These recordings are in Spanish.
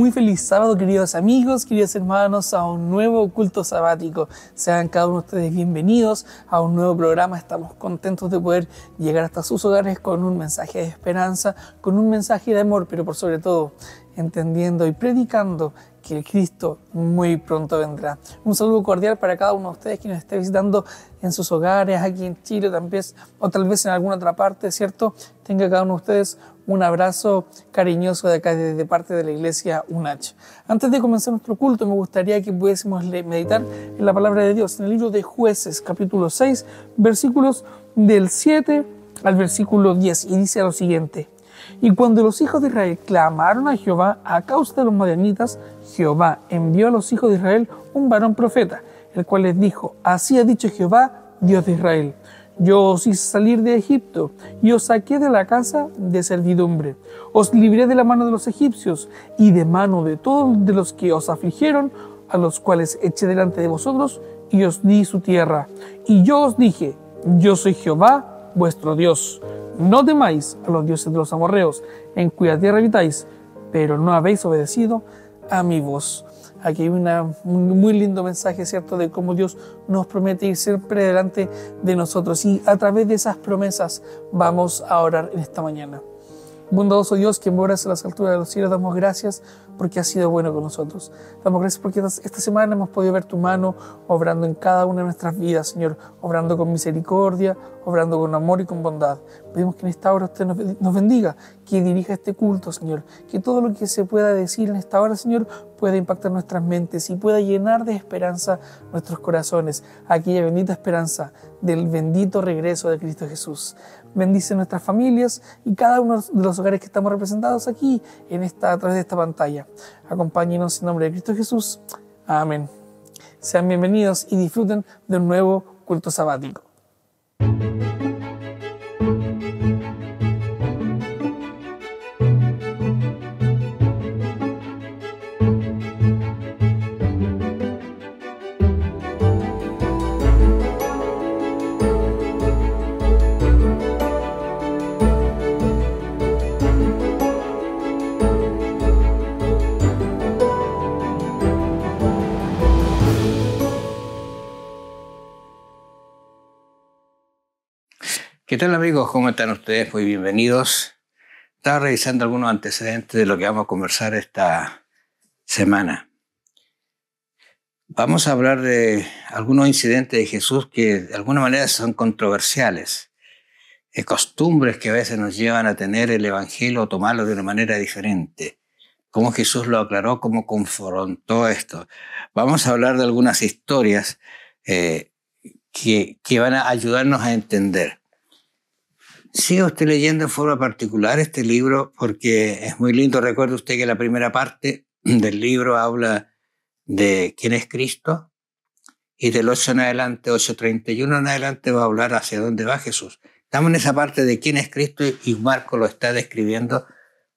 Muy feliz sábado, queridos amigos, queridos hermanos, a un nuevo culto sabático. Sean cada uno de ustedes bienvenidos a un nuevo programa. Estamos contentos de poder llegar hasta sus hogares con un mensaje de esperanza, con un mensaje de amor, pero por sobre todo entendiendo y predicando que el Cristo muy pronto vendrá. Un saludo cordial para cada uno de ustedes que nos esté visitando en sus hogares, aquí en Chile, también, o tal vez en alguna otra parte, ¿cierto? Tenga cada uno de ustedes un abrazo cariñoso de acá desde parte de la Iglesia UNACH. Antes de comenzar nuestro culto, me gustaría que pudiésemos meditar en la palabra de Dios, en el libro de Jueces, capítulo 6, versículos del 7 al versículo 10, y dice lo siguiente. Y cuando los hijos de Israel clamaron a Jehová a causa de los madianitas, Jehová envió a los hijos de Israel un varón profeta, el cual les dijo, así ha dicho Jehová, Dios de Israel yo os hice salir de Egipto y os saqué de la casa de servidumbre. Os libré de la mano de los egipcios y de mano de todos de los que os afligieron, a los cuales eché delante de vosotros y os di su tierra. Y yo os dije, yo soy Jehová, vuestro Dios. No temáis a los dioses de los amorreos, en cuya tierra habitáis, pero no habéis obedecido a mi voz. Aquí hay una, un muy lindo mensaje, ¿cierto?, de cómo Dios nos promete ir siempre delante de nosotros. Y a través de esas promesas vamos a orar en esta mañana. Bondadoso Dios, quien moras a las alturas de los cielos, damos gracias porque has sido bueno con nosotros. Damos gracias porque esta semana hemos podido ver tu mano obrando en cada una de nuestras vidas, Señor, obrando con misericordia, obrando con amor y con bondad. Pedimos que en esta hora usted nos bendiga que dirija este culto, Señor. Que todo lo que se pueda decir en esta hora, Señor, pueda impactar nuestras mentes y pueda llenar de esperanza nuestros corazones. Aquella bendita esperanza del bendito regreso de Cristo Jesús. Bendice nuestras familias y cada uno de los hogares que estamos representados aquí en esta, a través de esta pantalla. Acompáñenos en nombre de Cristo Jesús. Amén. Sean bienvenidos y disfruten de un nuevo culto sabático. Hola amigos? ¿Cómo están ustedes? Muy bienvenidos. Estaba revisando algunos antecedentes de lo que vamos a conversar esta semana. Vamos a hablar de algunos incidentes de Jesús que de alguna manera son controversiales, eh, costumbres que a veces nos llevan a tener el Evangelio o tomarlo de una manera diferente. Cómo Jesús lo aclaró, cómo confrontó esto. Vamos a hablar de algunas historias eh, que, que van a ayudarnos a entender. Sigo usted leyendo de forma particular este libro porque es muy lindo. Recuerde usted que la primera parte del libro habla de quién es Cristo y del 8 en adelante, 8.31 en adelante va a hablar hacia dónde va Jesús. Estamos en esa parte de quién es Cristo y Marco lo está describiendo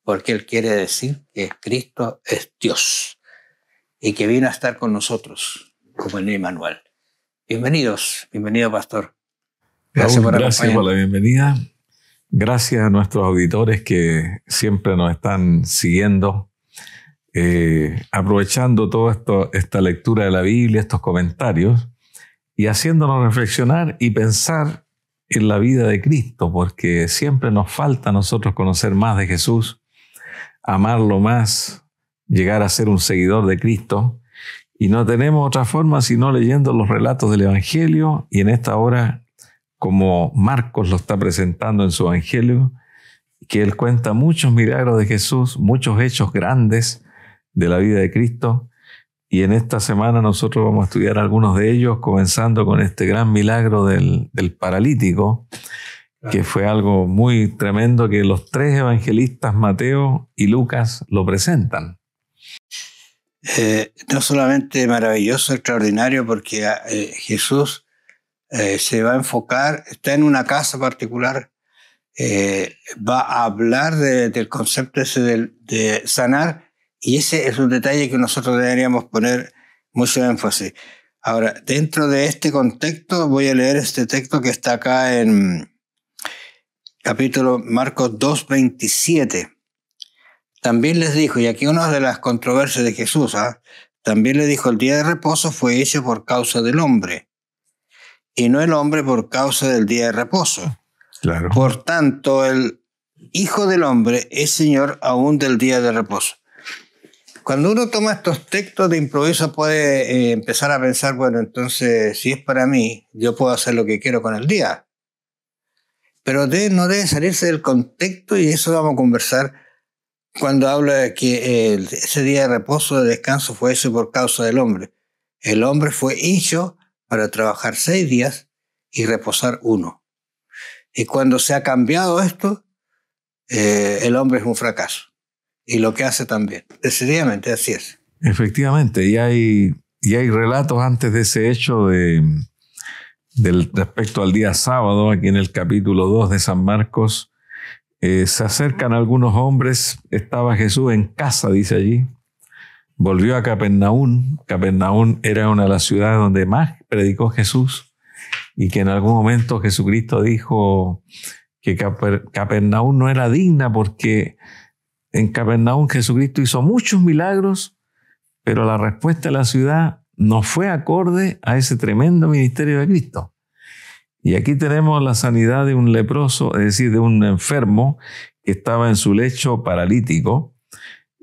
porque él quiere decir que Cristo es Dios y que vino a estar con nosotros como en Emmanuel. Bienvenidos, bienvenido pastor. Gracias Gracias por la bienvenida. Gracias a nuestros auditores que siempre nos están siguiendo, eh, aprovechando toda esta lectura de la Biblia, estos comentarios, y haciéndonos reflexionar y pensar en la vida de Cristo, porque siempre nos falta a nosotros conocer más de Jesús, amarlo más, llegar a ser un seguidor de Cristo. Y no tenemos otra forma sino leyendo los relatos del Evangelio y en esta hora como Marcos lo está presentando en su Evangelio, que él cuenta muchos milagros de Jesús, muchos hechos grandes de la vida de Cristo. Y en esta semana nosotros vamos a estudiar algunos de ellos, comenzando con este gran milagro del, paralítico, que fue algo muy tremendo que los tres evangelistas, Mateo y Lucas, lo presentan. Eh, no solamente maravilloso, extraordinario, porque eh, Jesús eh, se va a enfocar, está en una casa particular, eh, va a hablar del concepto ese de, sanar y ese es un detalle que nosotros deberíamos poner mucho énfasis. Ahora, dentro de este contexto, voy a leer este texto que está acá en capítulo Marcos 2, 27. También les dijo, y aquí una de las controversias de Jesús, ¿ah? también le dijo, el día de reposo fue hecho por causa del hombre, y no el hombre por causa del día de reposo. Claro. Por tanto, el Hijo del Hombre es Señor aún del día de reposo. Cuando uno toma estos textos de improviso puede eh, empezar a pensar, bueno, entonces si es para mí, yo puedo hacer lo que quiero con el día. Pero de, no debe salirse del contexto y eso vamos a conversar cuando habla de que eh, ese día de reposo, de descanso, fue eso por causa del hombre. El hombre fue hijo para trabajar seis días y reposar uno. Y cuando se ha cambiado esto, eh, el hombre es un fracaso. Y lo que hace también. Decididamente, así es. Efectivamente, y hay, y hay relatos antes de ese hecho del respecto al día sábado, aquí en el capítulo 2 de San Marcos, eh, se acercan algunos hombres, estaba Jesús en casa, dice allí, volvió a Capernaum. Capernaum era una de las ciudades donde más predicó Jesús y que en algún momento Jesucristo dijo que Capernaum no era digna porque en Capernaum Jesucristo hizo muchos milagros, pero la respuesta de la ciudad no fue acorde a ese tremendo ministerio de Cristo. Y aquí tenemos la sanidad de un leproso, es decir, de un enfermo que estaba en su lecho paralítico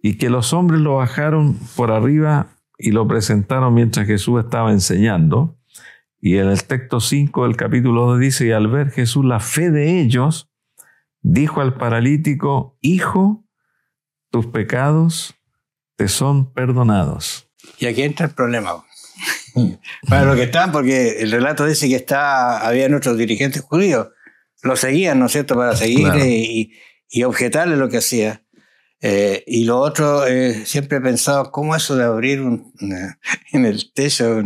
y que los hombres lo bajaron por arriba y lo presentaron mientras Jesús estaba enseñando. Y en el texto 5 del capítulo 2 dice, y al ver Jesús la fe de ellos, dijo al paralítico, Hijo, tus pecados te son perdonados. Y aquí entra el problema. Para los que están, porque el relato dice que está, habían otros dirigentes judíos, lo seguían, ¿no es cierto?, para seguir y objetarle lo que hacía. Eh, y lo otro, eh, siempre he pensado, ¿cómo eso de abrir un, eh, en el techo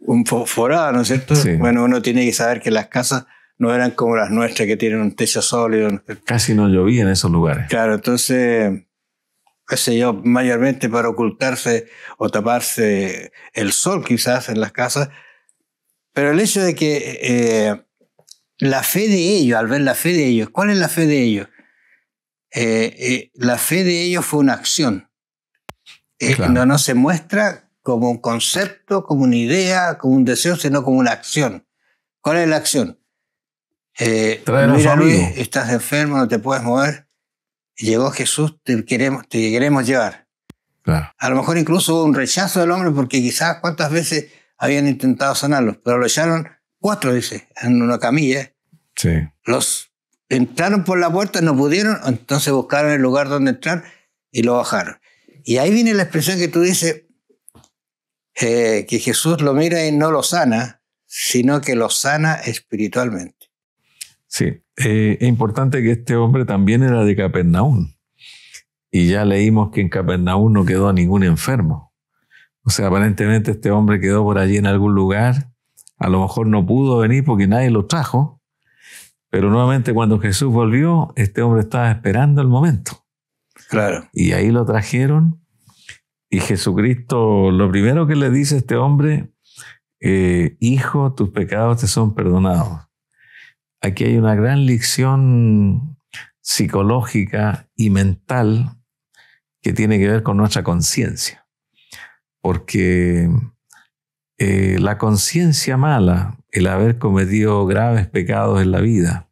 un, forado, ¿no es cierto? Bueno, uno tiene que saber que las casas no eran como las nuestras que tienen un techo sólido. Casi no llovía en esos lugares. Claro, entonces, qué sé yo, mayormente para ocultarse o taparse el sol quizás en las casas, pero el hecho de que la fe de ellos, al ver la fe de ellos, ¿cuál es la fe de ellos? Eh, eh, la fe de ellos fue una acción. Eh, no, se muestra como un concepto, como una idea, como un deseo, sino como una acción. ¿Cuál es la acción? mira, estás enfermo, no te puedes mover. Llegó Jesús, te queremos, te queremos llevar. A lo mejor incluso hubo un rechazo del hombre porque quizás cuántas veces habían intentado sanarlos, pero lo echaron cuatro, dice, en una camilla. Sí. Los entraron por la puerta, no pudieron, entonces buscaron el lugar donde entrar y lo bajaron. Y ahí viene la expresión que tú dices, eh, que Jesús lo mira y no lo sana, sino que lo sana espiritualmente. Sí, eh, es importante que este hombre también era de Capernaum. Y ya leímos que en Capernaum no quedó ningún enfermo. O sea, aparentemente este hombre quedó por allí en algún lugar. A lo mejor no pudo venir porque nadie lo trajo pero nuevamente cuando Jesús volvió, este hombre estaba esperando el momento. Claro. Y ahí lo trajeron y Jesucristo lo primero que le dice a este hombre, eh, hijo, tus pecados te son perdonados. Aquí hay una gran lección psicológica y mental que tiene que ver con nuestra conciencia. Porque eh, la conciencia mala, el haber cometido graves pecados en la vida,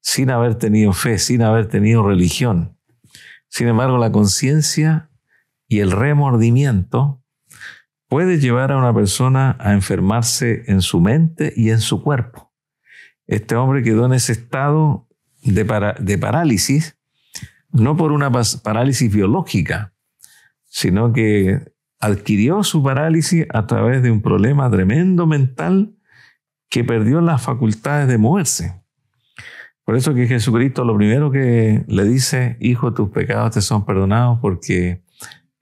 sin haber tenido fe, sin haber tenido religión. Sin embargo, la conciencia y el remordimiento puede llevar a una persona a enfermarse en su mente y en su cuerpo. Este hombre quedó en ese estado de, de parálisis, no por una parálisis biológica, sino que adquirió su parálisis a través de un problema tremendo mental que perdió las facultades de moverse. Por eso que Jesucristo lo primero que le dice, hijo, tus pecados te son perdonados, porque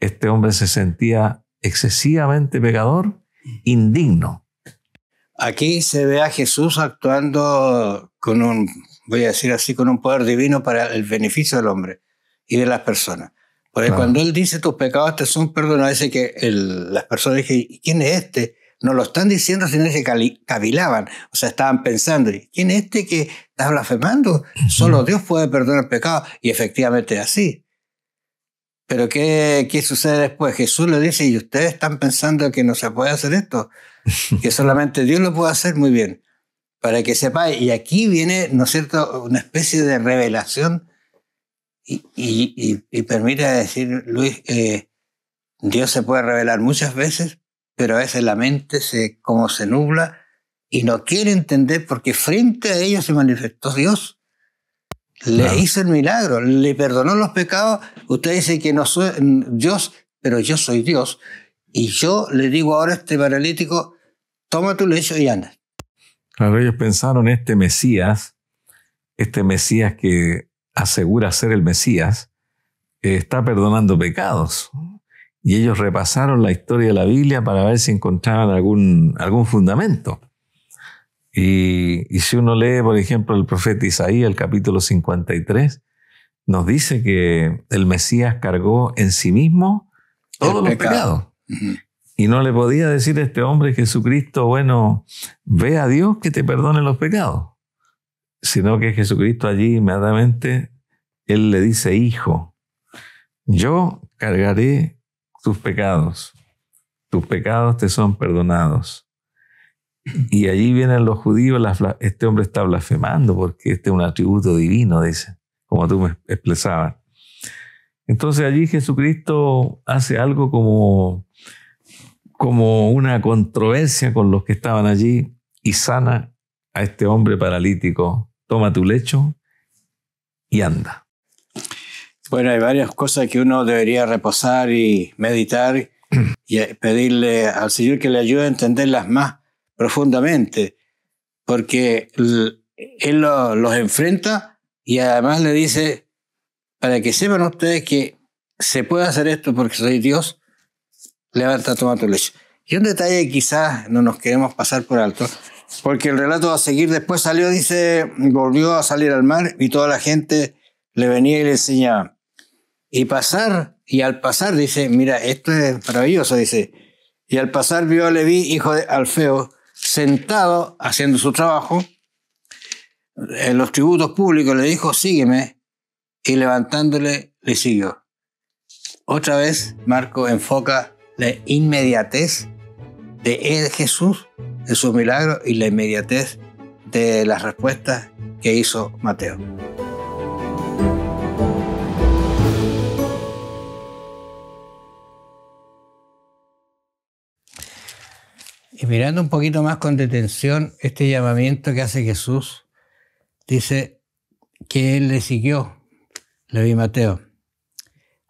este hombre se sentía excesivamente pecador, indigno. Aquí se ve a Jesús actuando con un, voy a decir así, con un poder divino para el beneficio del hombre y de las personas. Porque cuando Él dice tus pecados te son perdonados, dice que las personas dicen, ¿quién es este no lo están diciendo, sino que cavilaban. O sea, estaban pensando, ¿quién es este que está blasfemando? Solo Dios puede perdonar el pecado. Y efectivamente así. Pero ¿qué, ¿qué sucede después? Jesús le dice, y ustedes están pensando que no se puede hacer esto, que solamente Dios lo puede hacer muy bien, para que sepáis. Y aquí viene, ¿no es cierto?, una especie de revelación y, y, permite decir, Luis, eh, Dios se puede revelar muchas veces, pero a veces la mente se, como se nubla y no quiere entender porque frente a ellos se manifestó Dios. Le hizo el milagro, le perdonó los pecados. Usted dice que no soy mm, Dios, pero yo soy Dios. Y yo le digo ahora a este paralítico, toma tu lecho y anda. Claro, ellos pensaron este Mesías, este Mesías que asegura ser el Mesías, eh, está perdonando pecados y ellos repasaron la historia de la Biblia para ver si encontraban algún, algún fundamento. Y, si uno lee, por ejemplo, el profeta Isaías, el capítulo 53, nos dice que el Mesías cargó en sí mismo todos los pecados. Y no le podía decir a este hombre Jesucristo, bueno, ve a Dios que te perdone los pecados. Sino que Jesucristo allí inmediatamente, él le dice, hijo, yo cargaré tus pecados. Tus pecados te son perdonados. Y allí vienen los judíos, este hombre está blasfemando porque este es un atributo divino, dice, como tú me expresabas. Entonces allí Jesucristo hace algo como, como una controversia con los que estaban allí y sana a este hombre paralítico. Toma tu lecho y anda. Bueno, hay varias cosas que uno debería reposar y meditar y eh, pedirle al Señor que le ayude a entenderlas más profundamente, porque Él los, enfrenta y además le dice, para que sepan ustedes que se puede hacer esto porque soy Dios, levanta, toma tu leche. Y un detalle que quizás no nos queremos pasar por alto, porque el relato a seguir después salió, dice, volvió a salir al mar y toda la gente le venía y le enseñaba y pasar, y al pasar dice, mira, esto es maravilloso, dice, y al pasar vio a Leví, hijo de Alfeo, sentado haciendo su trabajo en eh, los tributos públicos, le dijo, sígueme, y levantándole le siguió. Otra vez, Marco enfoca la inmediatez de él, Jesús, de su milagro y la inmediatez de las respuestas que hizo Mateo. Y mirando un poquito más con detención este llamamiento que hace Jesús, dice que él le siguió, le vi Mateo.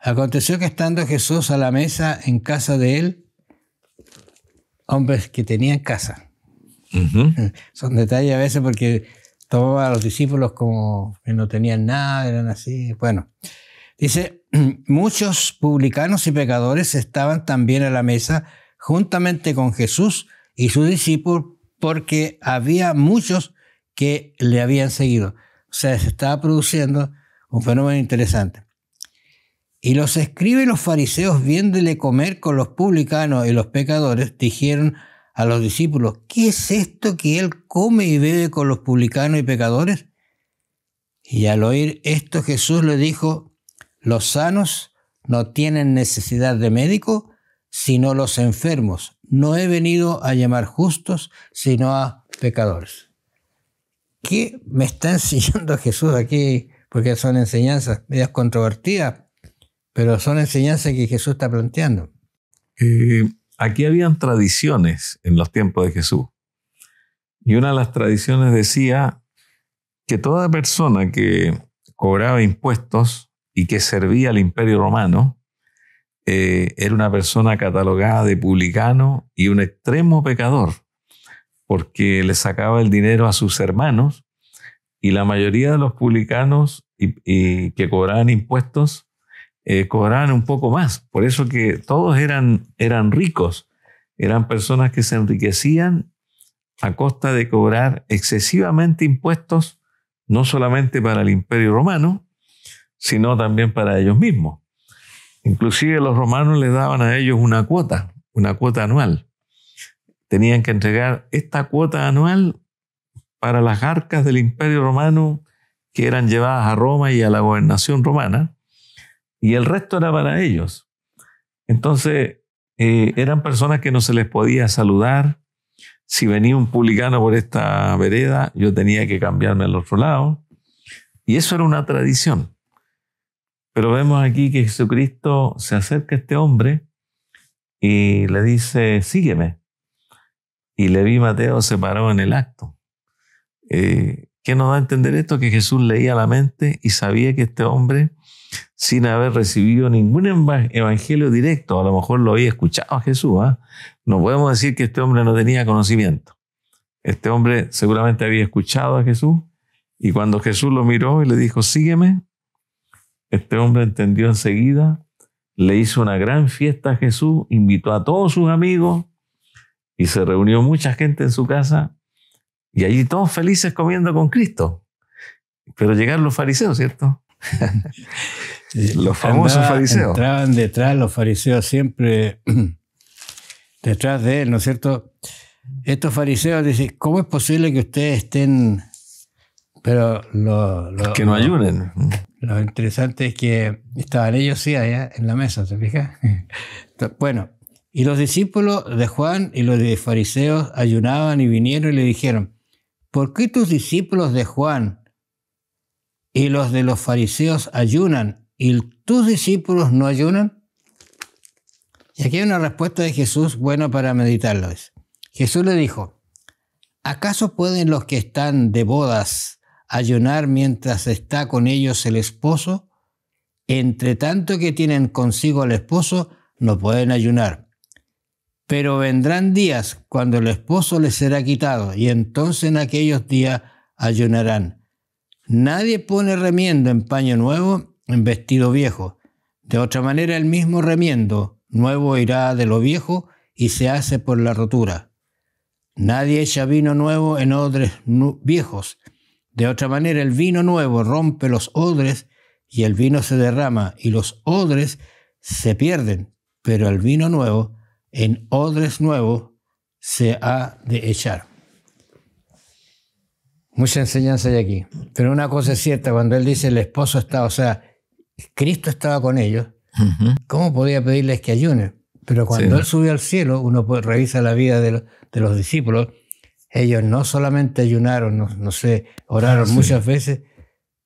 Aconteció que estando Jesús a la mesa en casa de él, hombres que tenían casa. Son detalles a veces porque tomaba a los discípulos como que no tenían nada, eran así. Bueno, dice, muchos publicanos y pecadores estaban también a la mesa juntamente con Jesús y sus discípulos porque había muchos que le habían seguido. O sea, se estaba produciendo un fenómeno interesante. Y los escriben los fariseos, viéndole comer con los publicanos y los pecadores, dijeron a los discípulos, ¿qué es esto que él come y bebe con los publicanos y pecadores? Y al oír esto Jesús le dijo, los sanos no tienen necesidad de médico, sino los enfermos no he venido a llamar justos, sino a pecadores. ¿Qué me está enseñando Jesús aquí? Porque son enseñanzas medias controvertidas, pero son enseñanzas que Jesús está planteando. Eh, aquí habían tradiciones en los tiempos de Jesús. Y una de las tradiciones decía que toda persona que cobraba impuestos y que servía al imperio romano eh, era una persona catalogada de publicano y un extremo pecador, porque le sacaba el dinero a sus hermanos y la mayoría de los publicanos y, que cobraban impuestos eh, cobraban un poco más. Por eso que todos eran, eran ricos, eran personas que se enriquecían a costa de cobrar excesivamente impuestos, no solamente para el imperio romano, sino también para ellos mismos. Inclusive los romanos les daban a ellos una cuota, una cuota anual. Tenían que entregar esta cuota anual para las arcas del imperio romano que eran llevadas a Roma y a la gobernación romana, y el resto era para ellos. Entonces, eh, eran personas que no se les podía saludar. Si venía un publicano por esta vereda, yo tenía que cambiarme al otro lado. Y eso era una tradición. Pero vemos aquí que Jesucristo se acerca a este hombre y le dice, sígueme. Y Leví Mateo se paró en el acto. Eh, ¿Qué nos da a entender esto? Que Jesús leía la mente y sabía que este hombre, sin haber recibido ningún evangelio directo, a lo mejor lo había escuchado a Jesús, ¿ah? no podemos decir que este hombre no tenía conocimiento. Este hombre seguramente había escuchado a Jesús y cuando Jesús lo miró y le dijo, sígueme, este hombre entendió enseguida, le hizo una gran fiesta a Jesús, invitó a todos sus amigos y se reunió mucha gente en su casa y allí todos felices comiendo con Cristo. Pero llegaron los fariseos, ¿cierto? los famosos fariseos. Entraban detrás los fariseos siempre detrás de él, ¿no es cierto? Estos fariseos dicen, ¿cómo es posible que ustedes estén pero lo, que no ayunen. Lo interesante es que estaban ellos sí allá en la mesa, se fija bueno, y los discípulos de Juan y los de fariseos ayunaban y vinieron y le dijeron, ¿por qué tus discípulos de Juan y los de los fariseos ayunan y tus discípulos no ayunan? Y aquí hay una respuesta de Jesús bueno para meditarlo. Jesús le dijo, ¿acaso pueden los que están de bodas ayunar mientras está con ellos el esposo? Entre tanto que tienen consigo al esposo, no pueden ayunar. Pero vendrán días cuando el esposo les será quitado, y entonces en aquellos días ayunarán. Nadie pone remiendo en paño nuevo en vestido viejo. De otra manera, el mismo remiendo nuevo irá de lo viejo y se hace por la rotura. Nadie echa vino nuevo en odres viejos de otra manera, el vino nuevo rompe los odres y el vino se derrama y los odres se pierden, pero el vino nuevo en odres nuevos se ha de echar. Mucha enseñanza hay aquí. Pero una cosa es cierta, cuando él dice el esposo está, o sea, Cristo estaba con ellos, ¿cómo podía pedirles que ayunen? Pero cuando él subió al cielo, uno pues, revisa la vida de los discípulos, ellos no solamente ayunaron, no, sé, oraron ah, muchas veces,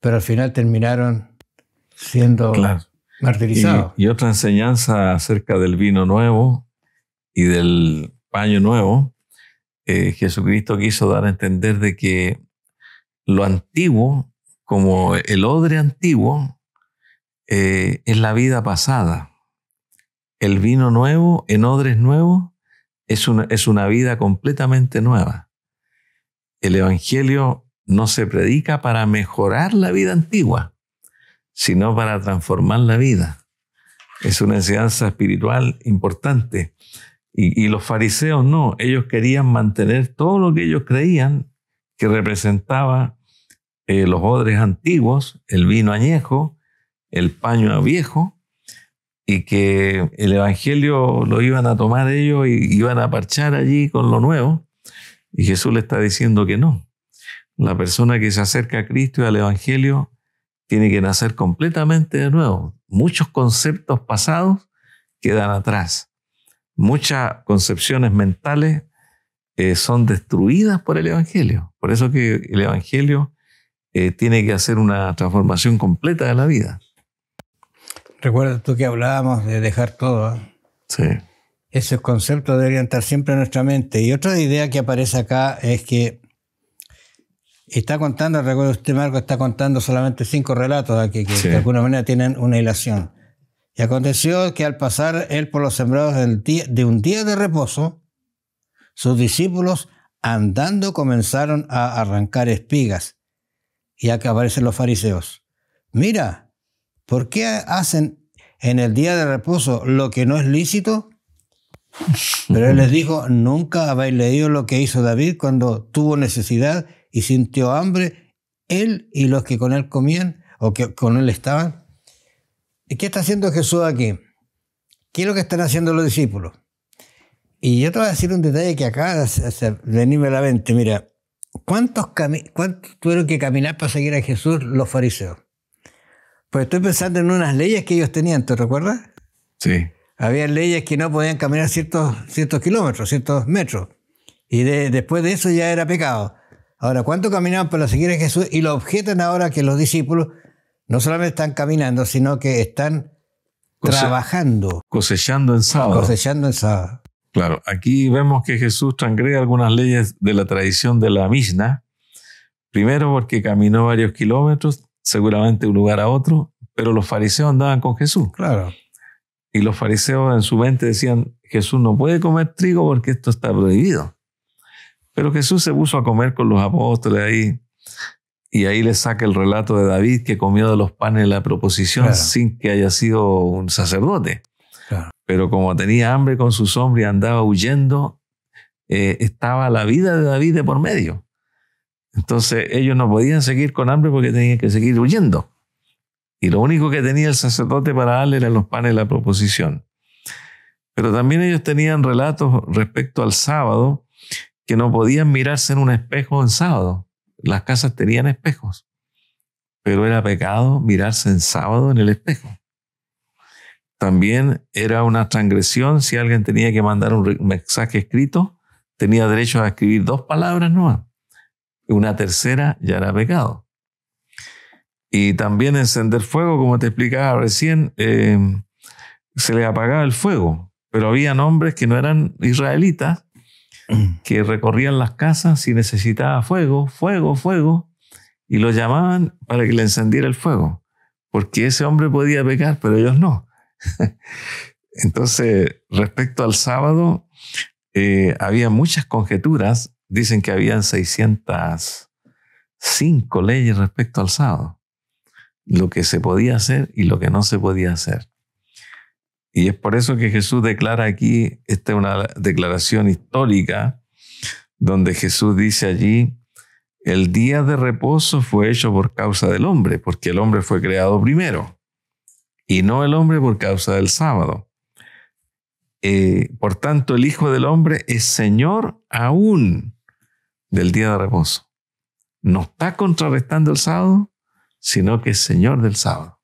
pero al final terminaron siendo martirizados. Y, otra enseñanza acerca del vino nuevo y del paño nuevo, eh, Jesucristo quiso dar a entender de que lo antiguo, como el odre antiguo, eh, es la vida pasada. El vino nuevo en odres nuevos es una, es una vida completamente nueva el Evangelio no se predica para mejorar la vida antigua, sino para transformar la vida. Es una enseñanza espiritual importante. Y, los fariseos no, ellos querían mantener todo lo que ellos creían que representaba eh, los odres antiguos, el vino añejo, el paño viejo, y que el Evangelio lo iban a tomar ellos y iban a parchar allí con lo nuevo. Y Jesús le está diciendo que no. La persona que se acerca a Cristo y al Evangelio tiene que nacer completamente de nuevo. Muchos conceptos pasados quedan atrás. Muchas concepciones mentales eh, son destruidas por el Evangelio. Por eso que el Evangelio eh, tiene que hacer una transformación completa de la vida. Recuerda tú que hablábamos de dejar todo. ¿eh? Sí. Esos conceptos deberían estar siempre en nuestra mente. Y otra idea que aparece acá es que está contando, recuerdo usted Marco, está contando solamente cinco relatos aquí que de alguna manera tienen una hilación. Y aconteció que al pasar él por los sembrados del de un día de reposo, sus discípulos andando comenzaron a arrancar espigas. Y acá aparecen los fariseos. Mira, ¿por qué hacen en el día de reposo lo que no es lícito? Pero él les dijo, nunca habéis leído lo que hizo David cuando tuvo necesidad y sintió hambre, él y los que con él comían o que con él estaban. ¿Y qué está haciendo Jesús aquí? ¿Qué es lo que están haciendo los discípulos? Y yo te voy a decir un detalle que acá venirme a la mente. Mira, ¿cuántos, ¿cuántos tuvieron que caminar para seguir a Jesús los fariseos? Pues estoy pensando en unas leyes que ellos tenían, ¿te recuerdas? Sí había leyes que no podían caminar ciertos, ciertos kilómetros, ciertos metros. Y después de eso ya era pecado. Ahora, ¿cuánto caminaban para seguir a Jesús? Y lo objetan ahora que los discípulos no solamente están caminando, sino que están trabajando. Cosechando en sábado. Cosechando en sábado. Claro, aquí vemos que Jesús transgrega algunas leyes de la tradición de la Mishnah. Primero porque caminó varios kilómetros, seguramente de un lugar a otro, pero los fariseos andaban con Jesús. Claro. Y los fariseos en su mente decían, Jesús no puede comer trigo porque esto está prohibido. Pero Jesús se puso a comer con los apóstoles ahí. Y ahí le saca el relato de David que comió de los panes la proposición sin que haya sido un sacerdote. Pero como tenía hambre con sus hombres y andaba huyendo, eh, estaba la vida de David de por medio. Entonces ellos no podían seguir con hambre porque tenían que seguir huyendo. Y lo único que tenía el sacerdote para darle eran los panes de la proposición. Pero también ellos tenían relatos respecto al sábado que no podían mirarse en un espejo en sábado. Las casas tenían espejos, pero era pecado mirarse en sábado en el espejo. También era una transgresión si alguien tenía que mandar un mensaje escrito, tenía derecho a escribir dos palabras nuevas, Una tercera ya era pecado. Y también encender fuego, como te explicaba recién, eh, se le apagaba el fuego, pero había hombres que no eran israelitas mm. que recorrían las casas y necesitaba fuego, fuego, fuego, y lo llamaban para que le encendiera el fuego, porque ese hombre podía pecar, pero ellos no. Entonces, respecto al sábado, eh, había muchas conjeturas. Dicen que habían 605 leyes respecto al sábado lo que se podía hacer y lo que no se podía hacer. Y es por eso que Jesús declara aquí, esta es una declaración histórica, donde Jesús dice allí, el día de reposo fue hecho por causa del hombre, porque el hombre fue creado primero, y no el hombre por causa del sábado. Eh, por tanto, el Hijo del Hombre es Señor aún del día de reposo. ¿No está contrarrestando el sábado? sino que es Señor del sábado.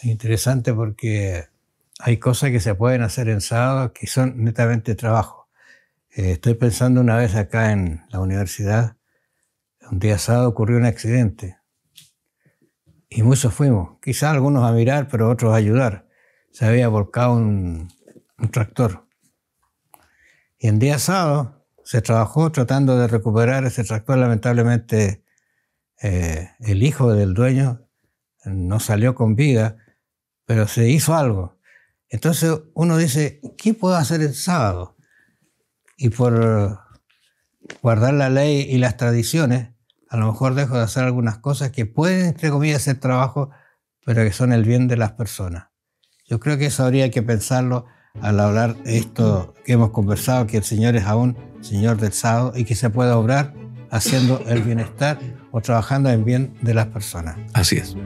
Es interesante porque hay cosas que se pueden hacer en sábado que son netamente trabajo. Eh, estoy pensando una vez acá en la universidad, un día sábado ocurrió un accidente y muchos fuimos, quizás algunos a mirar, pero otros a ayudar. Se había volcado un, un tractor. Y en día sábado se trabajó tratando de recuperar ese tractor, lamentablemente eh, el hijo del dueño no salió con vida, pero se hizo algo. Entonces uno dice, ¿qué puedo hacer el sábado? Y por guardar la ley y las tradiciones, a lo mejor dejo de hacer algunas cosas que pueden, entre comillas, ser trabajo, pero que son el bien de las personas. Yo creo que eso habría que pensarlo al hablar esto que hemos conversado, que el Señor es aún Señor del sábado y que se pueda obrar haciendo el bienestar o trabajando en bien de las personas. Así es.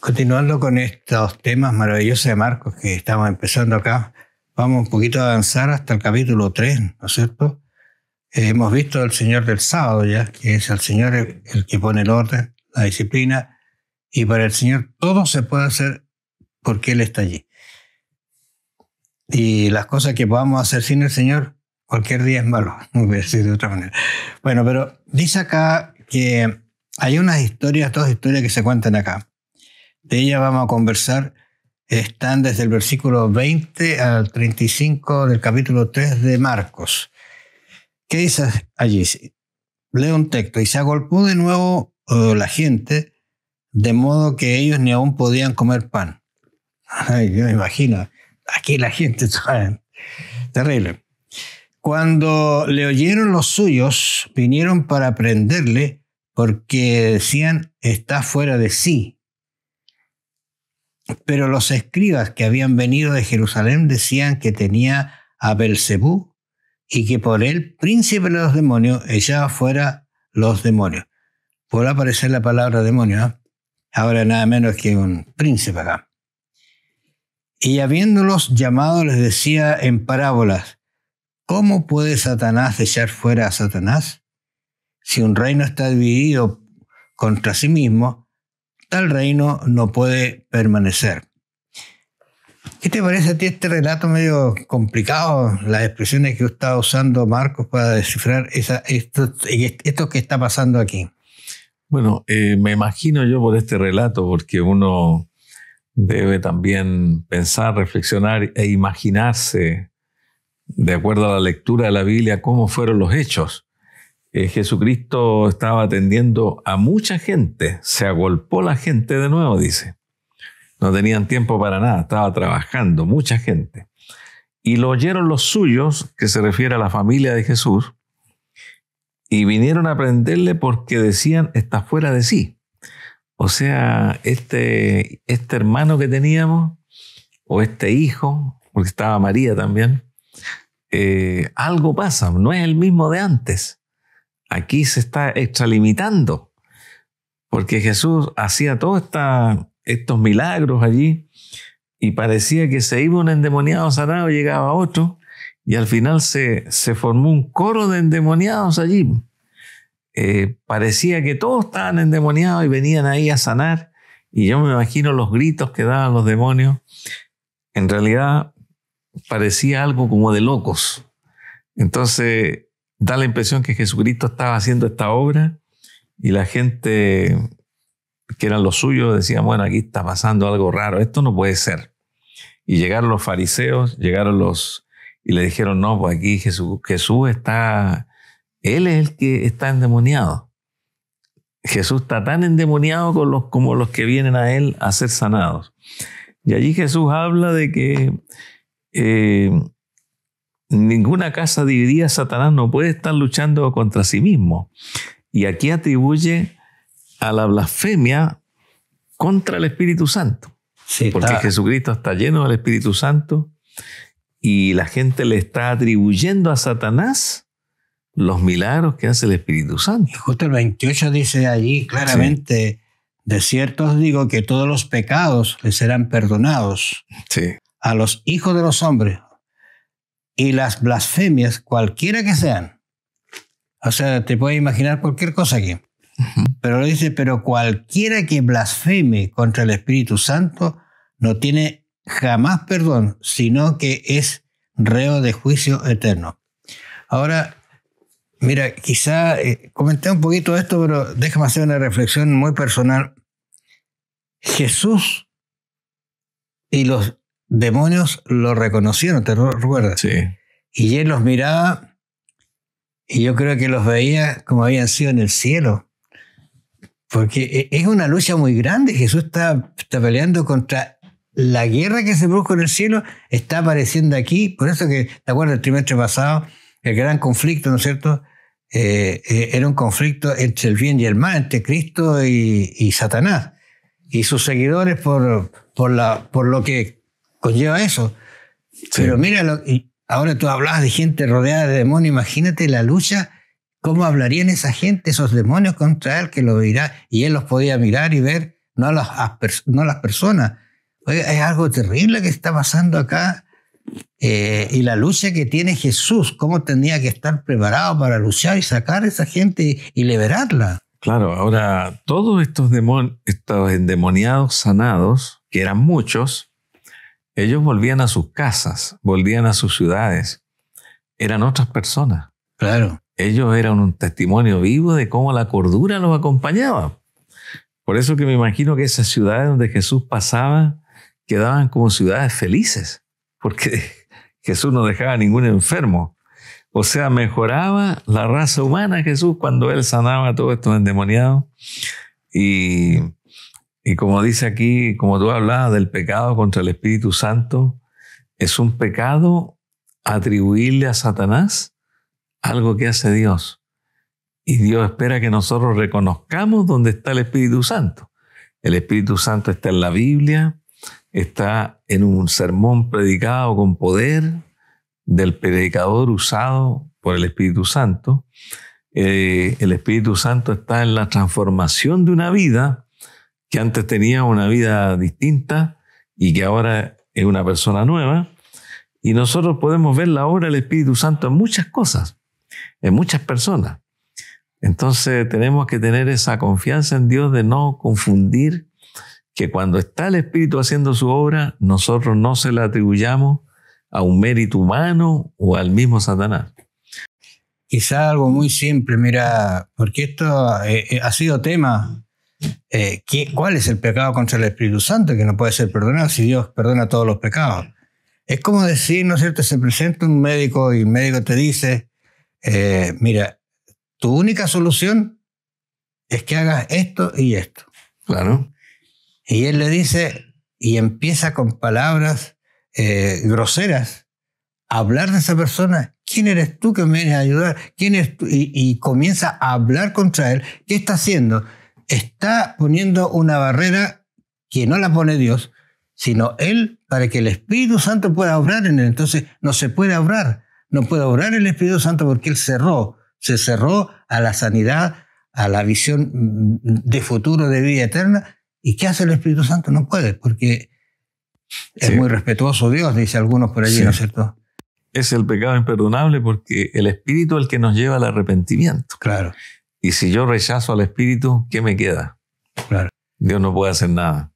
Continuando con estos temas maravillosos de Marcos que estamos empezando acá, vamos un poquito a avanzar hasta el capítulo 3, ¿no es cierto? Eh, hemos visto al Señor del sábado ya, que es el Señor el que pone el orden, la disciplina, y para el Señor todo se puede hacer porque Él está allí y las cosas que podamos hacer sin el Señor, cualquier día es malo, bien decir de otra manera. Bueno, pero dice acá que hay unas historias, dos historias que se cuentan acá. De ellas vamos a conversar. Están desde el versículo 20 al 35 del capítulo 3 de Marcos. ¿Qué dice allí? Leo un texto. Y se agolpó de nuevo eh, la gente, de modo que ellos ni aún podían comer pan. Ay, yo me imagino aquí la gente ¿saben? terrible. Cuando le oyeron los suyos, vinieron para prenderle porque decían, está fuera de sí. Pero los escribas que habían venido de Jerusalén decían que tenía a Belcebú y que por él, príncipe de los demonios, echaba fuera los demonios. Por aparecer la palabra demonio, ¿ah? ahora nada menos que un príncipe acá. Y habiéndolos llamado les decía en parábolas, ¿cómo puede Satanás echar fuera a Satanás? Si un reino está dividido contra sí mismo, tal reino no puede permanecer. ¿Qué te parece a ti este relato medio complicado? Las expresiones que está usando Marcos para descifrar esto, que está pasando aquí. Bueno, eh, me imagino yo por este relato, porque uno debe también pensar, reflexionar e imaginarse, de acuerdo a la lectura de la Biblia, cómo fueron los hechos. Eh, Jesucristo estaba atendiendo a mucha gente, se agolpó la gente de nuevo, dice. No tenían tiempo para nada, estaba trabajando mucha gente. Y lo oyeron los suyos, que se refiere a la familia de Jesús, y vinieron a prenderle porque decían, está fuera de sí. O sea, este, este hermano que teníamos, o este hijo, porque estaba María también, eh, algo pasa, no es el mismo de antes. Aquí se está extralimitando, porque Jesús hacía todos estos milagros allí y parecía que se iba un endemoniado sanado, llegaba otro, y al final se, se formó un coro de endemoniados allí. Eh, parecía que todos estaban endemoniados y venían ahí a sanar. Y yo me imagino los gritos que daban los demonios. En realidad parecía algo como de locos. Entonces da la impresión que Jesucristo estaba haciendo esta obra y la gente que eran los suyos decían, bueno, aquí está pasando algo raro, esto no puede ser. Y llegaron los fariseos, llegaron los... y le dijeron, no, pues aquí Jesús, Jesús está él es el que está endemoniado. Jesús está tan endemoniado como los que vienen a Él a ser sanados. Y allí Jesús habla de que eh, ninguna casa dividida, Satanás no puede estar luchando contra sí mismo. Y aquí atribuye a la blasfemia contra el Espíritu Santo. porque Jesucristo está lleno del Espíritu Santo y la gente le está atribuyendo a Satanás los milagros que hace el Espíritu Santo. justo el 28 dice allí claramente, de cierto os digo que todos los pecados les serán perdonados a los hijos de los hombres y las blasfemias, cualquiera que sean. O sea, te puedes imaginar cualquier cosa aquí. Pero lo dice, pero cualquiera que blasfeme contra el Espíritu Santo no tiene jamás perdón, sino que es reo de juicio eterno. Ahora, Mira, quizá eh, comenté un poquito esto, pero déjame hacer una reflexión muy personal. Jesús y los demonios lo reconocieron, ¿te recuerdas? Sí. Y él los miraba y yo creo que los veía como habían sido en el cielo. Porque e-, es una lucha muy grande. Jesús está, está peleando contra la guerra que se produjo en el cielo, está apareciendo aquí. Por eso que, ¿te acuerdas? El trimestre pasado el gran conflicto, ¿no es cierto? Eh, eh, era un conflicto entre el bien y el mal, entre Cristo y, Satanás. Y sus seguidores por, por, la, por lo que conlleva eso. Pero mira, ahora tú hablabas de gente rodeada de demonios, imagínate la lucha, cómo hablarían esa gente, esos demonios contra él, que lo dirá, y él los podía mirar y ver, no a las, no las personas. es algo terrible que está pasando acá eh, y la lucha que tiene Jesús, cómo tenía que estar preparado para luchar y sacar a esa gente y liberarla. Claro, ahora todos estos, estos endemoniados sanados, que eran muchos, ellos volvían a sus casas, volvían a sus ciudades, eran otras personas. Claro. Ellos eran un testimonio vivo de cómo la cordura los acompañaba. Por eso que me imagino que esas ciudades donde Jesús pasaba quedaban como ciudades felices porque Jesús no dejaba a ningún enfermo. O sea, mejoraba la raza humana Jesús cuando él sanaba a todos estos endemoniados. Y, y como dice aquí, como tú hablabas del pecado contra el Espíritu Santo, es un pecado atribuirle a Satanás algo que hace Dios. Y Dios espera que nosotros reconozcamos dónde está el Espíritu Santo. El Espíritu Santo está en la Biblia, está en un sermón predicado con poder del predicador usado por el Espíritu Santo. Eh, el Espíritu Santo está en la transformación de una vida que antes tenía una vida distinta y que ahora es una persona nueva. Y nosotros podemos ver la obra del Espíritu Santo en muchas cosas, en muchas personas. Entonces tenemos que tener esa confianza en Dios de no confundir que cuando está el Espíritu haciendo su obra, nosotros no se la atribuyamos a un mérito humano o al mismo Satanás. Quizá algo muy simple, mira, porque esto eh, eh, ha sido tema. Eh, ¿Cuál es el pecado contra el Espíritu Santo que no puede ser perdonado si Dios perdona todos los pecados? Es como decir, ¿no es cierto? Se presenta un médico y el médico te dice, mira, tu única solución es que hagas esto y esto. Claro. Y él le dice, y empieza con palabras eh, groseras a hablar de esa persona. ¿Quién eres tú que me vienes a ayudar? ¿Quién Y, y comienza a hablar contra él. ¿Qué está haciendo? Está poniendo una barrera que no la pone Dios, sino Él para que el Espíritu Santo pueda obrar en él. Entonces no se puede obrar, no puede obrar el Espíritu Santo porque Él cerró, se cerró a la sanidad, a la visión de futuro, de vida eterna, ¿Y qué hace el Espíritu Santo? No puede, porque es muy respetuoso Dios, dice algunos por allí, ¿no es cierto? Es el pecado imperdonable porque el Espíritu es el que nos lleva al arrepentimiento. Claro. Y si yo rechazo al Espíritu, ¿qué me queda? Claro. Dios no puede hacer nada.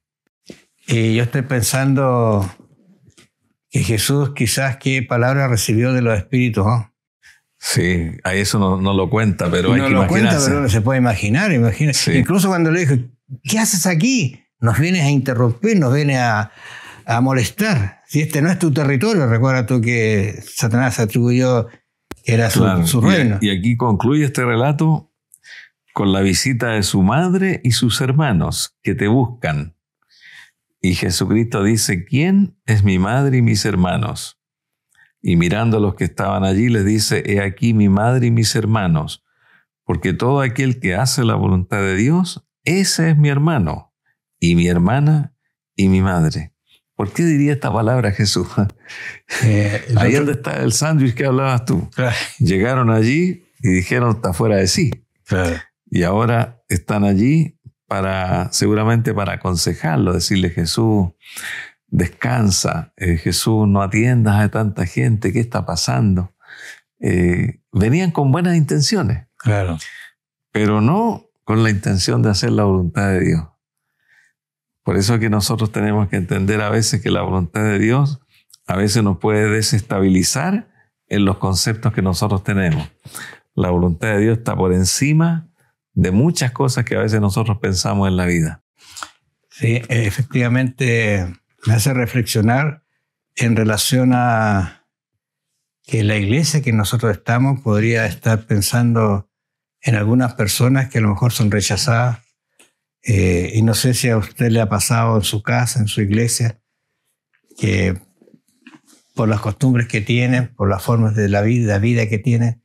Y yo estoy pensando que Jesús quizás qué palabra recibió de los espíritus, ¿no? Sí, a eso no, lo cuenta, pero hay que lo cuenta, pero se puede imaginar, Imagínese, Incluso cuando le dijo, ¿qué haces aquí? Nos vienes a interrumpir, nos vienes a, molestar. Si este no es tu territorio, recuerda tú que Satanás atribuyó que era su, su reino. Y, y aquí concluye este relato con la visita de su madre y sus hermanos que te buscan. Y Jesucristo dice, ¿quién es mi madre y mis hermanos? Y mirando a los que estaban allí, les dice, he aquí mi madre y mis hermanos, porque todo aquel que hace la voluntad de Dios, ese es mi hermano y mi hermana y mi madre. ¿Por qué diría esta palabra Jesús? Eh, Ahí donde está el sándwich que hablabas tú. Llegaron allí y dijeron está fuera de sí. Y ahora están allí para, seguramente para aconsejarlo, decirle Jesús, descansa, eh, Jesús, no atiendas a tanta gente, ¿qué está pasando? Eh, venían con buenas intenciones. Claro. Pero no con la intención de hacer la voluntad de Dios. Por eso es que nosotros tenemos que entender a veces que la voluntad de Dios a veces nos puede desestabilizar en los conceptos que nosotros tenemos. La voluntad de Dios está por encima de muchas cosas que a veces nosotros pensamos en la vida. Sí, efectivamente me hace reflexionar en relación a que la iglesia que nosotros estamos podría estar pensando en algunas personas que a lo mejor son rechazadas. Eh, y no sé si a usted le ha pasado en su casa, en su iglesia, que por las costumbres que tienen, por las formas de la vida, vida que tienen,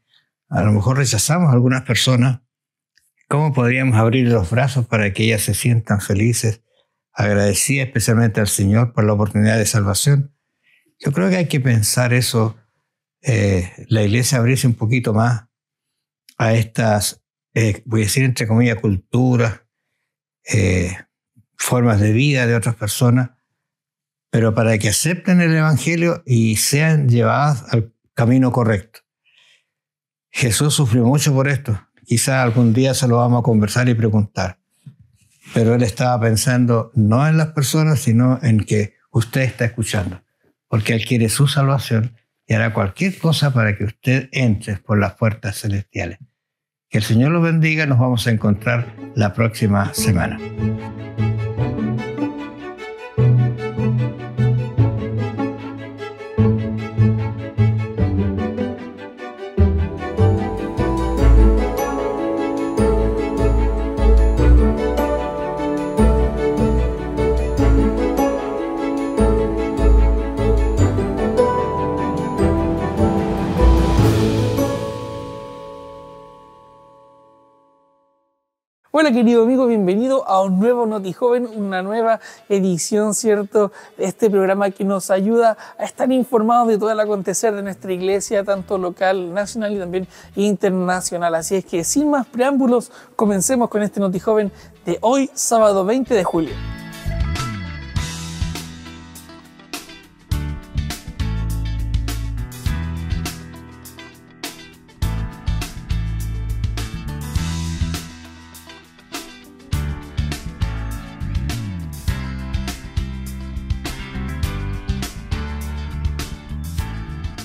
a lo mejor rechazamos a algunas personas. ¿Cómo podríamos abrir los brazos para que ellas se sientan felices, agradecidas especialmente al Señor por la oportunidad de salvación? Yo creo que hay que pensar eso, eh, la iglesia abrirse un poquito más a estas, eh, voy a decir entre comillas, culturas, eh, formas de vida de otras personas, pero para que acepten el Evangelio y sean llevadas al camino correcto. Jesús sufrió mucho por esto. Quizá algún día se lo vamos a conversar y preguntar. Pero él estaba pensando no en las personas, sino en que usted está escuchando. Porque él quiere su salvación y hará cualquier cosa para que usted entre por las puertas celestiales. Que el Señor los bendiga. Nos vamos a encontrar la próxima semana. Hola querido amigo, bienvenido a un nuevo Noti Joven, una nueva edición, ¿cierto? De este programa que nos ayuda a estar informados de todo el acontecer de nuestra iglesia, tanto local, nacional y también internacional. Así es que sin más preámbulos, comencemos con este Noti Joven de hoy, sábado 20 de julio.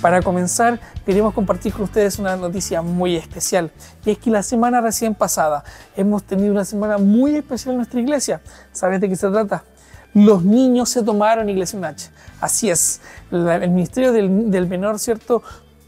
Para comenzar, queremos compartir con ustedes una noticia muy especial, y es que la semana recién pasada hemos tenido una semana muy especial en nuestra iglesia. ¿Sabes de qué se trata? Los niños se tomaron Iglesia UNACH. Así es, el Ministerio del, Menor, ¿cierto?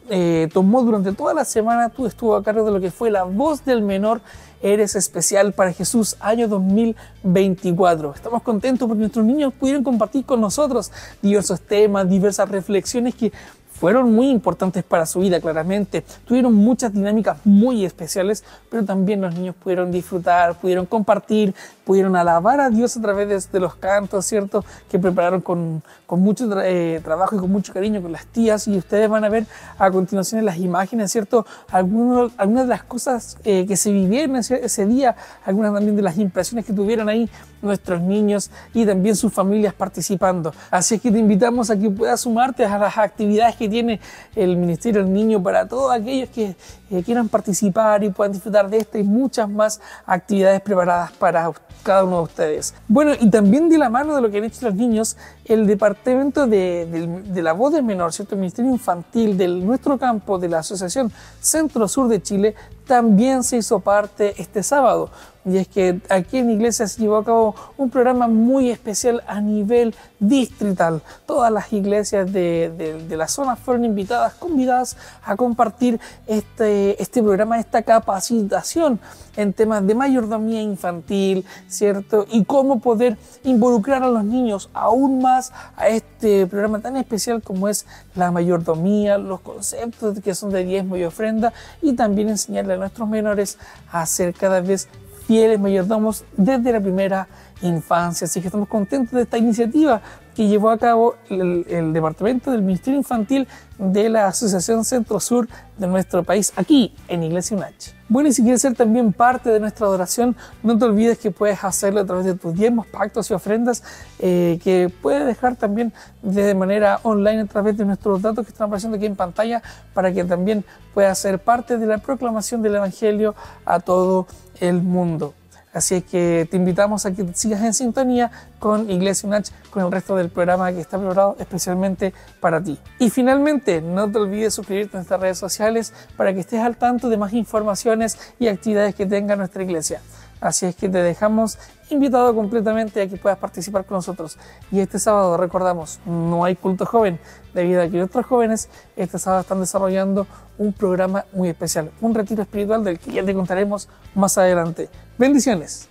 Eh, tomó durante toda la semana, tú estuvo a cargo de lo que fue la voz del menor Eres Especial para Jesús año 2024. Estamos contentos porque nuestros niños pudieron compartir con nosotros diversos temas, diversas reflexiones que fueron muy importantes para su vida, claramente. Tuvieron muchas dinámicas muy especiales, pero también los niños pudieron disfrutar, pudieron compartir, pudieron alabar a Dios a través de, los cantos, ¿cierto? Que prepararon con, con mucho eh, trabajo y con mucho cariño con las tías. Y ustedes van a ver a continuación en las imágenes, ¿cierto? Algunos, algunas de las cosas eh, que se vivieron ese día, algunas también de las impresiones que tuvieron ahí nuestros niños y también sus familias participando. Así es que te invitamos a que puedas sumarte a las actividades que tiene el Ministerio del Niño para todos aquellos que eh, quieran participar y puedan disfrutar de esta y muchas más actividades preparadas para cada uno de ustedes. Bueno, y también de la mano de lo que han hecho los niños, el Departamento de, la Voz del Menor, ¿cierto? El Ministerio Infantil de nuestro campo de la Asociación Centro Sur de Chile también se hizo parte este sábado. Y es que aquí en Iglesia se llevó a cabo un programa muy especial a nivel distrital. Todas las iglesias de, la zona fueron invitadas, convidadas a compartir este, este programa, esta capacitación en temas de mayordomía infantil, ¿cierto? Y cómo poder involucrar a los niños aún más a este programa tan especial como es la mayordomía, los conceptos que son de diezmo y ofrenda y también enseñarle nuestros menores a ser cada vez fieles mayordomos desde la primera infancia. Así que estamos contentos de esta iniciativa que llevó a cabo el, Departamento del Ministerio Infantil de la Asociación Centro Sur de nuestro país, aquí en Iglesia UNACH. Bueno, y si quieres ser también parte de nuestra adoración, no te olvides que puedes hacerlo a través de tus diezmos, pactos y ofrendas, eh, que puedes dejar también de manera online a través de nuestros datos que están apareciendo aquí en pantalla, para que también puedas ser parte de la proclamación del Evangelio a todo el mundo. Así es que te invitamos a que sigas en sintonía con Iglesia Unach, con el resto del programa que está preparado especialmente para ti. Y finalmente, no te olvides suscribirte a nuestras redes sociales para que estés al tanto de más informaciones y actividades que tenga nuestra iglesia. Así es que te dejamos invitado completamente a que puedas participar con nosotros. Y este sábado, recordamos, no hay culto joven, debido a que otros jóvenes este sábado están desarrollando un programa muy especial, un retiro espiritual del que ya te contaremos más adelante. Bendiciones.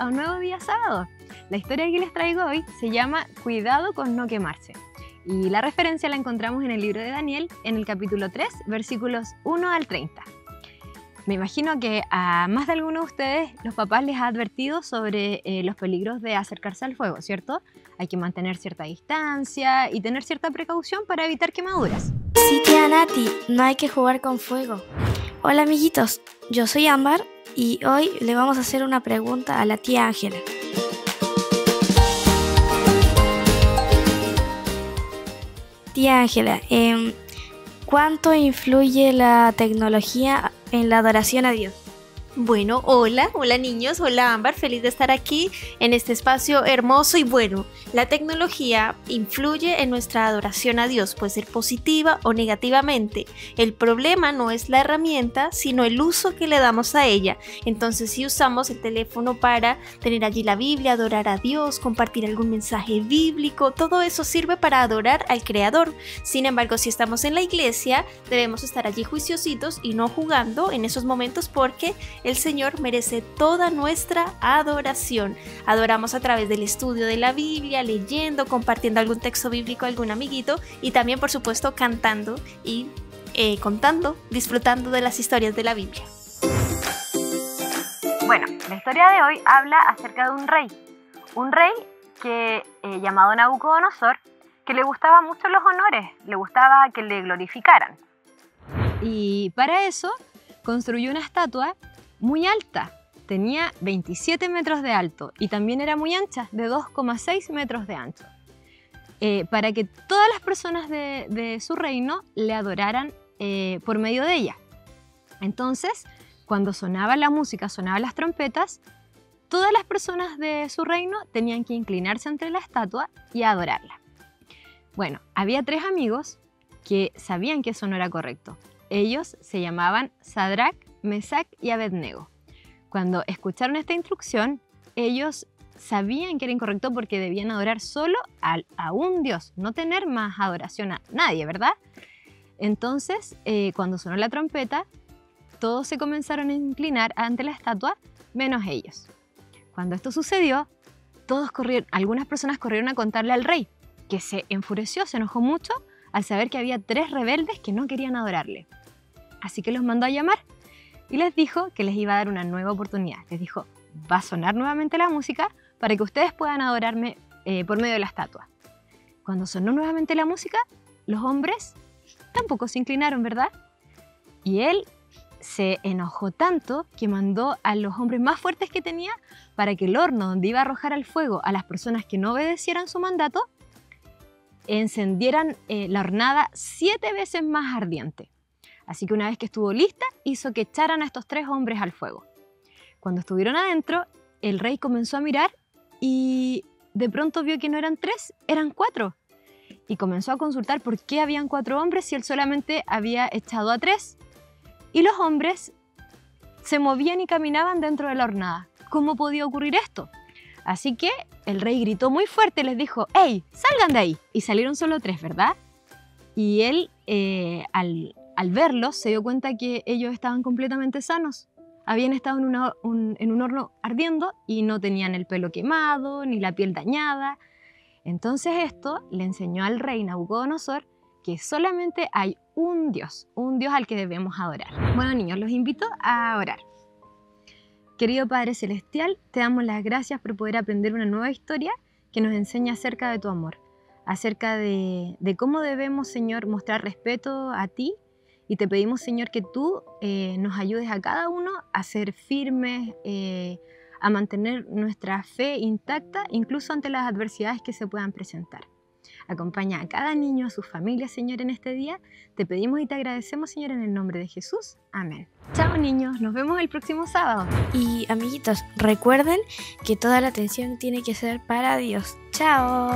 a un nuevo día sábado. La historia que les traigo hoy se llama Cuidado con no quemarse. Y la referencia la encontramos en el libro de Daniel, en el capítulo 3, versículos 1 al 30. Me imagino que a más de alguno de ustedes los papás les ha advertido sobre eh, los peligros de acercarse al fuego, ¿cierto? Hay que mantener cierta distancia y tener cierta precaución para evitar quemaduras. Sí, tía Nati, no hay que jugar con fuego. Hola amiguitos, yo soy Ámbar y hoy le vamos a hacer una pregunta a la tía Ángela. Tía Ángela, em, ¿cuánto influye la tecnología en la adoración a Dios? Bueno, hola, hola niños, hola Ámbar, feliz de estar aquí en este espacio hermoso y bueno. La tecnología influye en nuestra adoración a Dios, puede ser positiva o negativamente. El problema no es la herramienta, sino el uso que le damos a ella. Entonces, si usamos el teléfono para tener allí la Biblia, adorar a Dios, compartir algún mensaje bíblico, todo eso sirve para adorar al Creador. Sin embargo, si estamos en la iglesia, debemos estar allí juiciositos y no jugando en esos momentos porque el Señor merece toda nuestra adoración. Adoramos a través del estudio de la Biblia, leyendo, compartiendo algún texto bíblico a algún amiguito y también, por supuesto, cantando y eh, contando, disfrutando de las historias de la Biblia. Bueno, la historia de hoy habla acerca de un rey. Un rey que, eh, llamado Nabucodonosor, que le gustaba mucho los honores, le gustaba que le glorificaran. Y para eso construyó una estatua muy alta, tenía 27 metros de alto y también era muy ancha, de 2,6 metros de ancho, eh, para que todas las personas de, su reino le adoraran eh, por medio de ella. Entonces, cuando sonaba la música, sonaban las trompetas, todas las personas de su reino tenían que inclinarse entre la estatua y adorarla. Bueno, había tres amigos que sabían que eso no era correcto. Ellos se llamaban Sadrach, Mesac y Abednego. Cuando escucharon esta instrucción, ellos sabían que era incorrecto porque debían adorar solo a un Dios, no tener más adoración a nadie, ¿verdad? Entonces, eh, cuando sonó la trompeta, todos se comenzaron a inclinar ante la estatua, menos ellos. Cuando esto sucedió, todos corrieron, algunas personas corrieron a contarle al rey, que se enfureció, se enojó mucho al saber que había tres rebeldes que no querían adorarle. Así que los mandó a llamar y les dijo que les iba a dar una nueva oportunidad. Les dijo, va a sonar nuevamente la música para que ustedes puedan adorarme eh, por medio de la estatua. Cuando sonó nuevamente la música, los hombres tampoco se inclinaron, ¿verdad? Y él se enojó tanto que mandó a los hombres más fuertes que tenía para que el horno donde iba a arrojar al fuego a las personas que no obedecieran su mandato, encendieran eh, la hornada siete veces más ardiente. Así que una vez que estuvo lista, hizo que echaran a estos tres hombres al fuego. Cuando estuvieron adentro, el rey comenzó a mirar y de pronto vio que no eran tres, eran cuatro. Y comenzó a consultar por qué habían cuatro hombres si él solamente había echado a tres. Y los hombres se movían y caminaban dentro de la hornada. ¿Cómo podía ocurrir esto? Así que el rey gritó muy fuerte y les dijo, ¡Ey, salgan de ahí! Y salieron solo tres, ¿verdad? Y él, eh, al al verlos se dio cuenta que ellos estaban completamente sanos. Habían estado en, un, horno ardiendo y no tenían el pelo quemado ni la piel dañada. Entonces esto le enseñó al rey Nabucodonosor que solamente hay un Dios, un Dios al que debemos adorar. Bueno niños, los invito a orar. Querido Padre Celestial, te damos las gracias por poder aprender una nueva historia que nos enseña acerca de tu amor, acerca de, de cómo debemos, Señor, mostrar respeto a ti y te pedimos, Señor, que tú eh, nos ayudes a cada uno a ser firmes, eh, a mantener nuestra fe intacta, incluso ante las adversidades que se puedan presentar. Acompaña a cada niño, a su familia, Señor, en este día. Te pedimos y te agradecemos, Señor, en el nombre de Jesús. Amén. Chao, niños. Nos vemos el próximo sábado. Y, amiguitos, recuerden que toda la atención tiene que ser para Dios. Chao.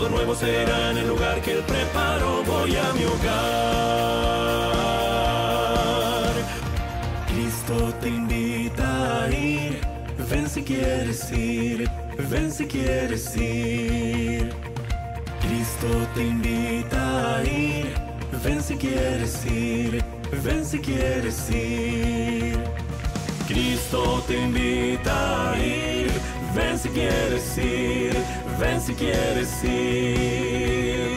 todo nuevo será en el lugar que Él preparo Voy a mi hogar. Cristo te invita a ir. Ven si quieres ir. Ven si quieres ir. Cristo te invita a ir. Ven si quieres ir. Ven si quieres ir. Cristo te invita a ir. Ven si quieres ir, ven si quieres ir.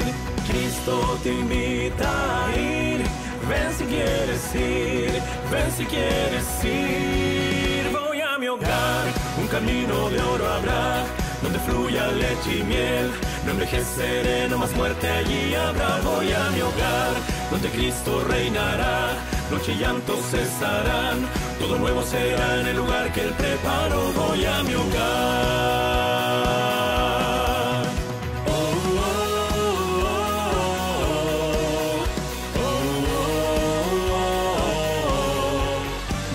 Cristo te invita a ir. Ven si quieres ir, ven si quieres ir. Voy a mi hogar, un camino de oro habrá, donde fluya leche y miel. No envejeceré, no más muerte allí habrá. Voy a mi hogar, donde Cristo reinará. Noche y llanto cesarán, todo nuevo será en el lugar que él preparó. Voy a mi hogar.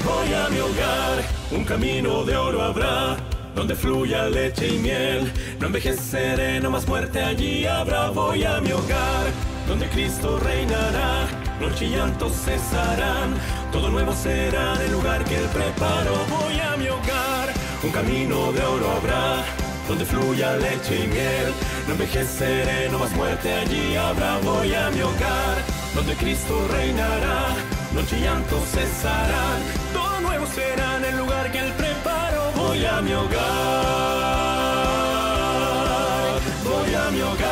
Voy a mi hogar. Un camino de oro habrá donde fluya leche y miel. No envejeceré, no más muerte allí habrá. Voy a mi hogar donde Cristo reinará, los y cesarán, todo nuevo será el lugar que Él preparó. Voy a mi hogar, un camino de oro habrá, donde fluya leche y miel, no envejeceré, no más muerte allí habrá. Voy a mi hogar, donde Cristo reinará, noche y cesarán, todo nuevo será en el lugar que Él preparó. Voy a mi hogar, voy a mi hogar.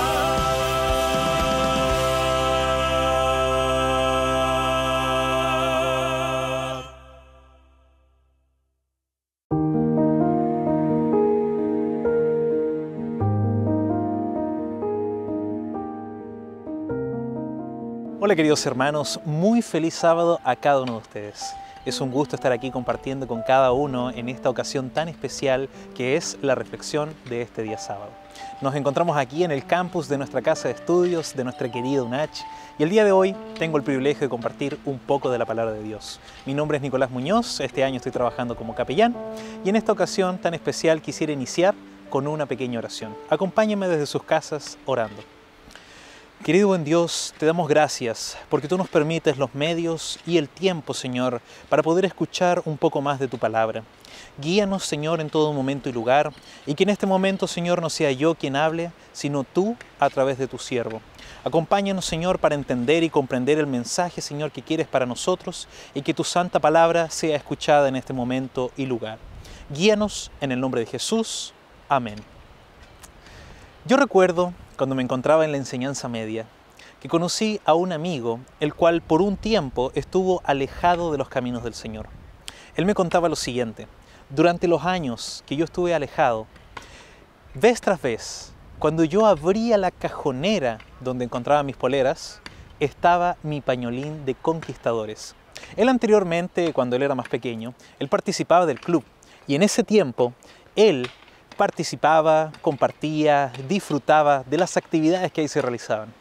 Hola queridos hermanos, muy feliz sábado a cada uno de ustedes. Es un gusto estar aquí compartiendo con cada uno en esta ocasión tan especial que es la reflexión de este día sábado. Nos encontramos aquí en el campus de nuestra casa de estudios, de nuestra querida UNACH, y el día de hoy tengo el privilegio de compartir un poco de la palabra de Dios. Mi nombre es Nicolás Muñoz, este año estoy trabajando como capellán, y en esta ocasión tan especial quisiera iniciar con una pequeña oración. Acompáñenme desde sus casas orando. Querido buen Dios, te damos gracias porque tú nos permites los medios y el tiempo, Señor, para poder escuchar un poco más de tu palabra. Guíanos, Señor, en todo momento y lugar, y que en este momento, Señor, no sea yo quien hable, sino tú a través de tu siervo. Acompáñanos, Señor, para entender y comprender el mensaje, Señor, que quieres para nosotros, y que tu santa palabra sea escuchada en este momento y lugar. Guíanos en el nombre de Jesús. Amén. Yo recuerdo, cuando me encontraba en la enseñanza media, que conocí a un amigo, el cual por un tiempo estuvo alejado de los caminos del Señor. Él me contaba lo siguiente, durante los años que yo estuve alejado, vez tras vez, cuando yo abría la cajonera donde encontraba mis poleras, estaba mi pañolín de conquistadores. Él anteriormente, cuando él era más pequeño, él participaba del club y en ese tiempo él participaba, compartía, disfrutaba de las actividades que ahí se realizaban.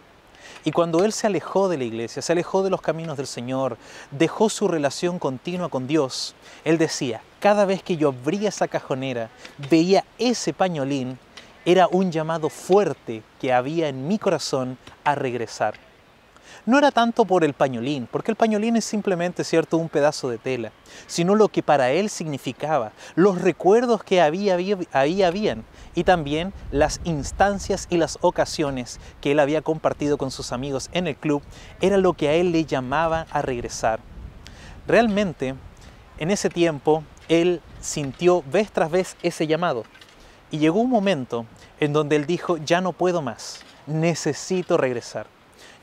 Y cuando él se alejó de la iglesia, se alejó de los caminos del Señor, dejó su relación continua con Dios, él decía, cada vez que yo abría esa cajonera, veía ese pañolín, era un llamado fuerte que había en mi corazón a regresar no era tanto por el pañolín, porque el pañolín es simplemente, ¿cierto?, un pedazo de tela, sino lo que para él significaba, los recuerdos que había, había, ahí habían y también las instancias y las ocasiones que él había compartido con sus amigos en el club, era lo que a él le llamaba a regresar. Realmente, en ese tiempo, él sintió vez tras vez ese llamado. Y llegó un momento en donde él dijo, ya no puedo más, necesito regresar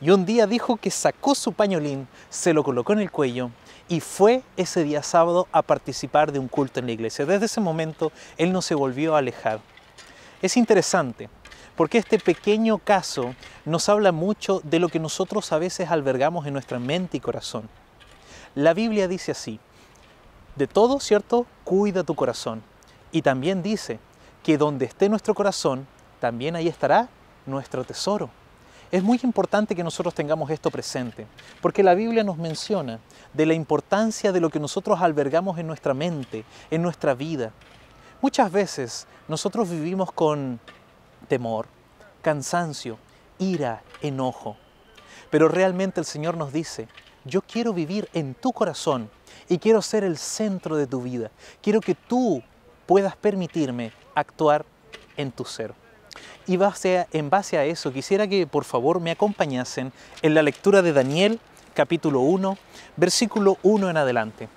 y un día dijo que sacó su pañolín, se lo colocó en el cuello y fue ese día sábado a participar de un culto en la iglesia. Desde ese momento él no se volvió a alejar. Es interesante porque este pequeño caso nos habla mucho de lo que nosotros a veces albergamos en nuestra mente y corazón. La Biblia dice así, de todo, ¿cierto? Cuida tu corazón. Y también dice que donde esté nuestro corazón, también ahí estará nuestro tesoro. Es muy importante que nosotros tengamos esto presente, porque la Biblia nos menciona de la importancia de lo que nosotros albergamos en nuestra mente, en nuestra vida. Muchas veces nosotros vivimos con temor, cansancio, ira, enojo, pero realmente el Señor nos dice, yo quiero vivir en tu corazón y quiero ser el centro de tu vida. Quiero que tú puedas permitirme actuar en tu ser. Y en base a eso, quisiera que por favor me acompañasen en la lectura de Daniel, capítulo 1, versículo 1 en adelante.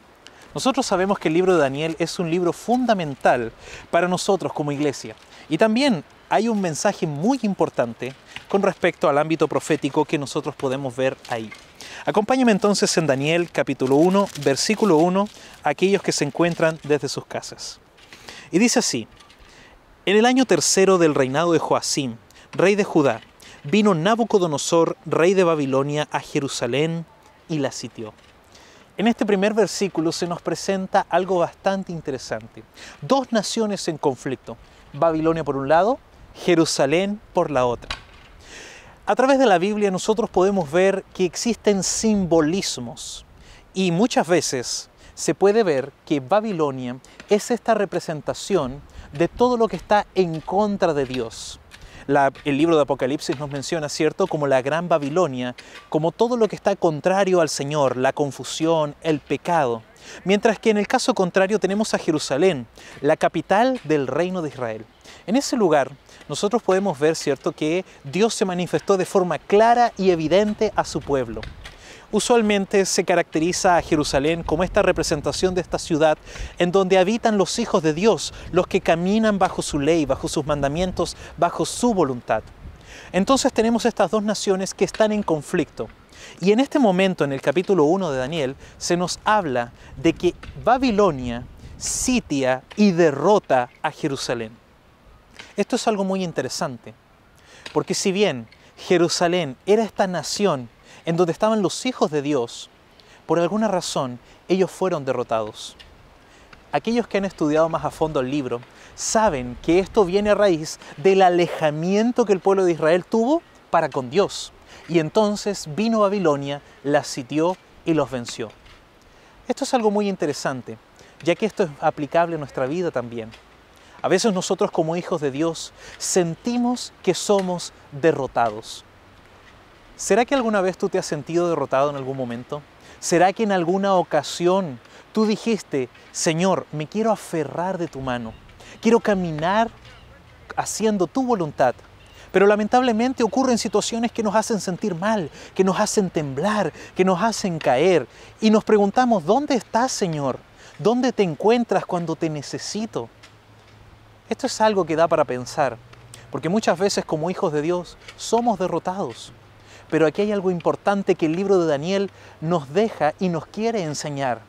Nosotros sabemos que el libro de Daniel es un libro fundamental para nosotros como iglesia. Y también hay un mensaje muy importante con respecto al ámbito profético que nosotros podemos ver ahí. Acompáñame entonces en Daniel capítulo 1, versículo 1, aquellos que se encuentran desde sus casas. Y dice así, en el año tercero del reinado de Joacim, rey de Judá, vino Nabucodonosor, rey de Babilonia, a Jerusalén y la sitió. En este primer versículo se nos presenta algo bastante interesante. Dos naciones en conflicto, Babilonia por un lado, Jerusalén por la otra. A través de la Biblia nosotros podemos ver que existen simbolismos y muchas veces se puede ver que Babilonia es esta representación de todo lo que está en contra de Dios. el libro de Apocalipsis nos menciona, ¿cierto?, como la gran Babilonia, como todo lo que está contrario al Señor, la confusión, el pecado. Mientras que en el caso contrario tenemos a Jerusalén, la capital del reino de Israel. En ese lugar nosotros podemos ver, ¿cierto?, que Dios se manifestó de forma clara y evidente a su pueblo. Usualmente se caracteriza a Jerusalén como esta representación de esta ciudad en donde habitan los hijos de Dios, los que caminan bajo su ley, bajo sus mandamientos, bajo su voluntad. Entonces tenemos estas dos naciones que están en conflicto. Y en este momento, en el capítulo 1 de Daniel, se nos habla de que Babilonia sitia y derrota a Jerusalén. Esto es algo muy interesante, porque si bien Jerusalén era esta nación en donde estaban los hijos de Dios, por alguna razón ellos fueron derrotados. Aquellos que han estudiado más a fondo el libro saben que esto viene a raíz del alejamiento que el pueblo de Israel tuvo para con Dios. Y entonces vino Babilonia, la sitió y los venció. Esto es algo muy interesante, ya que esto es aplicable a nuestra vida también. A veces nosotros como hijos de Dios sentimos que somos derrotados. ¿Será que alguna vez tú te has sentido derrotado en algún momento? ¿Será que en alguna ocasión tú dijiste, Señor, me quiero aferrar de tu mano, quiero caminar haciendo tu voluntad? Pero lamentablemente ocurren situaciones que nos hacen sentir mal, que nos hacen temblar, que nos hacen caer y nos preguntamos, ¿dónde estás, Señor? ¿Dónde te encuentras cuando te necesito? Esto es algo que da para pensar, porque muchas veces como hijos de Dios somos derrotados, pero aquí hay algo importante que el libro de Daniel nos deja y nos quiere enseñar.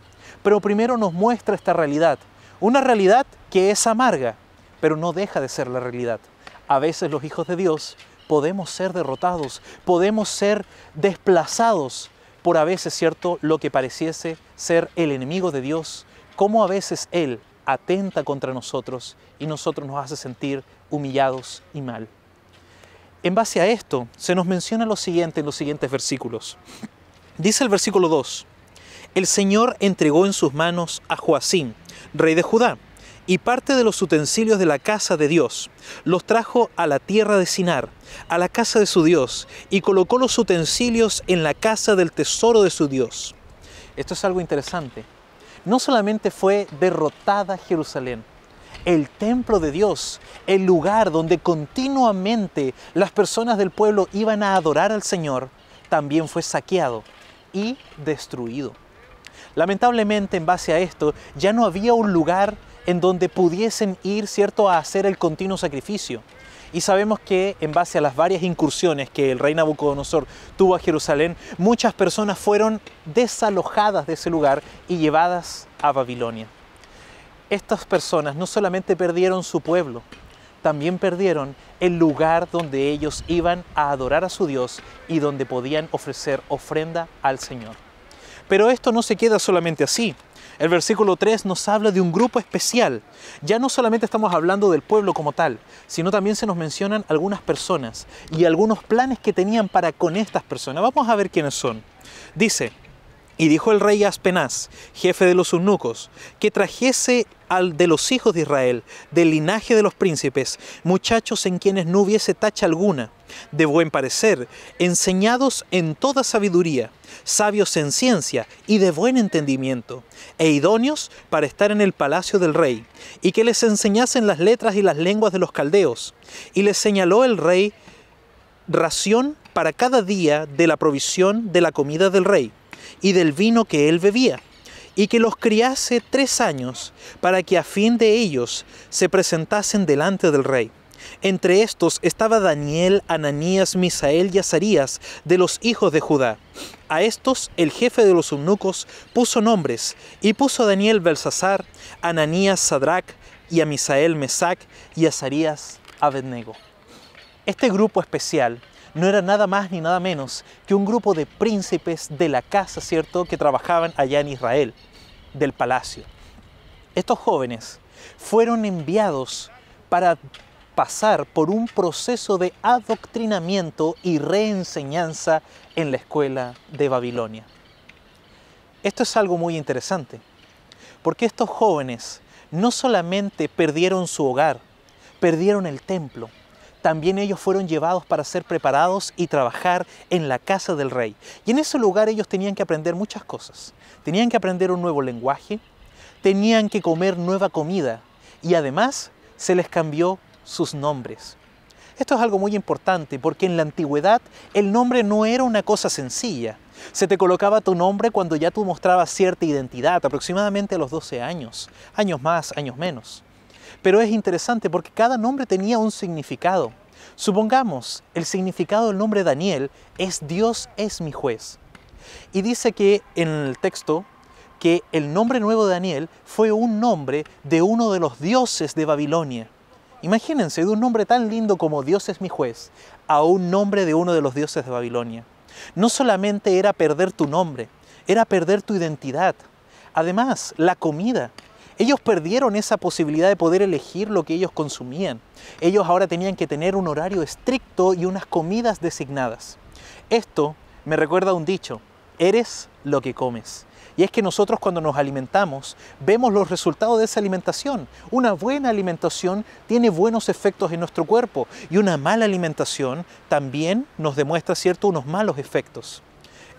Pero primero nos muestra esta realidad. Una realidad que es amarga, pero no deja de ser la realidad. A veces los hijos de Dios podemos ser derrotados, podemos ser desplazados por a veces, ¿cierto?, lo que pareciese ser el enemigo de Dios, como a veces Él atenta contra nosotros y nosotros nos hace sentir humillados y mal. En base a esto, se nos menciona lo siguiente en los siguientes versículos. Dice el versículo 2, el Señor entregó en sus manos a Joacín, rey de Judá, y parte de los utensilios de la casa de Dios. Los trajo a la tierra de Sinar, a la casa de su Dios, y colocó los utensilios en la casa del tesoro de su Dios. Esto es algo interesante. No solamente fue derrotada Jerusalén, el templo de Dios, el lugar donde continuamente las personas del pueblo iban a adorar al Señor, también fue saqueado y destruido. Lamentablemente, en base a esto, ya no había un lugar en donde pudiesen ir, ¿cierto?, a hacer el continuo sacrificio. Y sabemos que en base a las varias incursiones que el rey Nabucodonosor tuvo a Jerusalén, muchas personas fueron desalojadas de ese lugar y llevadas a Babilonia estas personas no solamente perdieron su pueblo, también perdieron el lugar donde ellos iban a adorar a su Dios y donde podían ofrecer ofrenda al Señor. Pero esto no se queda solamente así. El versículo 3 nos habla de un grupo especial. Ya no solamente estamos hablando del pueblo como tal, sino también se nos mencionan algunas personas y algunos planes que tenían para con estas personas. Vamos a ver quiénes son. Dice, y dijo el rey Aspenaz, jefe de los eunucos, que trajese al de los hijos de Israel, del linaje de los príncipes, muchachos en quienes no hubiese tacha alguna, de buen parecer, enseñados en toda sabiduría, sabios en ciencia y de buen entendimiento, e idóneos para estar en el palacio del rey, y que les enseñasen las letras y las lenguas de los caldeos. Y les señaló el rey ración para cada día de la provisión de la comida del rey y del vino que él bebía, y que los criase tres años, para que a fin de ellos se presentasen delante del rey. Entre estos estaba Daniel, Ananías, Misael y Azarías, de los hijos de Judá. A estos el jefe de los eunucos puso nombres, y puso a Daniel Belsasar, Ananías Sadrach, y a Misael Mesac, y a Azarías Abednego. Este grupo especial no era nada más ni nada menos que un grupo de príncipes de la casa, ¿cierto?, que trabajaban allá en Israel, del palacio. Estos jóvenes fueron enviados para pasar por un proceso de adoctrinamiento y reenseñanza en la escuela de Babilonia. Esto es algo muy interesante, porque estos jóvenes no solamente perdieron su hogar, perdieron el templo, también ellos fueron llevados para ser preparados y trabajar en la casa del rey. Y en ese lugar ellos tenían que aprender muchas cosas. Tenían que aprender un nuevo lenguaje, tenían que comer nueva comida y además se les cambió sus nombres. Esto es algo muy importante porque en la antigüedad el nombre no era una cosa sencilla. Se te colocaba tu nombre cuando ya tú mostrabas cierta identidad, aproximadamente a los 12 años, años más, años menos. Pero es interesante porque cada nombre tenía un significado. Supongamos, el significado del nombre Daniel es Dios es mi juez. Y dice que en el texto que el nombre nuevo de Daniel fue un nombre de uno de los dioses de Babilonia. Imagínense, de un nombre tan lindo como Dios es mi juez, a un nombre de uno de los dioses de Babilonia. No solamente era perder tu nombre, era perder tu identidad. Además, la comida. Ellos perdieron esa posibilidad de poder elegir lo que ellos consumían. Ellos ahora tenían que tener un horario estricto y unas comidas designadas. Esto me recuerda a un dicho, eres lo que comes. Y es que nosotros cuando nos alimentamos vemos los resultados de esa alimentación. Una buena alimentación tiene buenos efectos en nuestro cuerpo y una mala alimentación también nos demuestra, ¿cierto?, unos malos efectos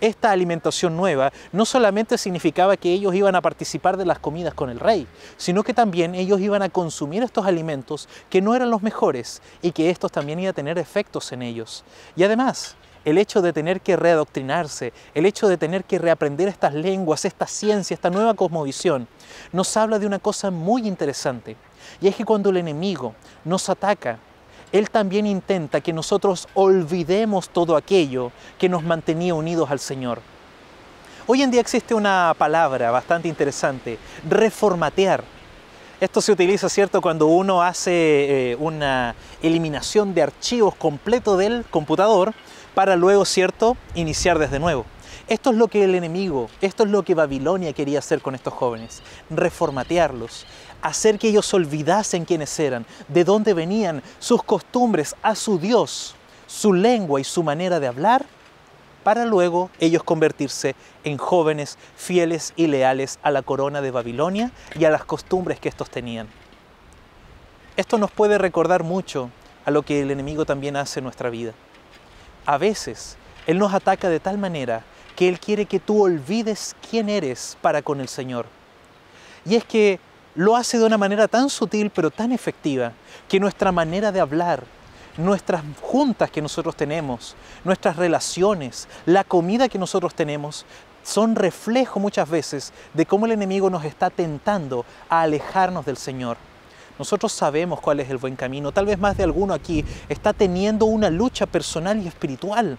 esta alimentación nueva no solamente significaba que ellos iban a participar de las comidas con el rey, sino que también ellos iban a consumir estos alimentos que no eran los mejores y que estos también iban a tener efectos en ellos. Y además, el hecho de tener que readoctrinarse, el hecho de tener que reaprender estas lenguas, esta ciencia, esta nueva cosmovisión, nos habla de una cosa muy interesante. Y es que cuando el enemigo nos ataca, él también intenta que nosotros olvidemos todo aquello que nos mantenía unidos al Señor. Hoy en día existe una palabra bastante interesante, reformatear. Esto se utiliza, ¿cierto?, cuando uno hace eh, una eliminación de archivos completo del computador para luego, ¿cierto?, iniciar desde nuevo. Esto es lo que el enemigo, esto es lo que Babilonia quería hacer con estos jóvenes, reformatearlos hacer que ellos olvidasen quiénes eran, de dónde venían, sus costumbres, a su Dios, su lengua y su manera de hablar, para luego ellos convertirse en jóvenes fieles y leales a la corona de Babilonia y a las costumbres que estos tenían. Esto nos puede recordar mucho a lo que el enemigo también hace en nuestra vida. A veces, Él nos ataca de tal manera que Él quiere que tú olvides quién eres para con el Señor. Y es que lo hace de una manera tan sutil pero tan efectiva que nuestra manera de hablar, nuestras juntas que nosotros tenemos, nuestras relaciones, la comida que nosotros tenemos, son reflejo muchas veces de cómo el enemigo nos está tentando a alejarnos del Señor. Nosotros sabemos cuál es el buen camino. Tal vez más de alguno aquí está teniendo una lucha personal y espiritual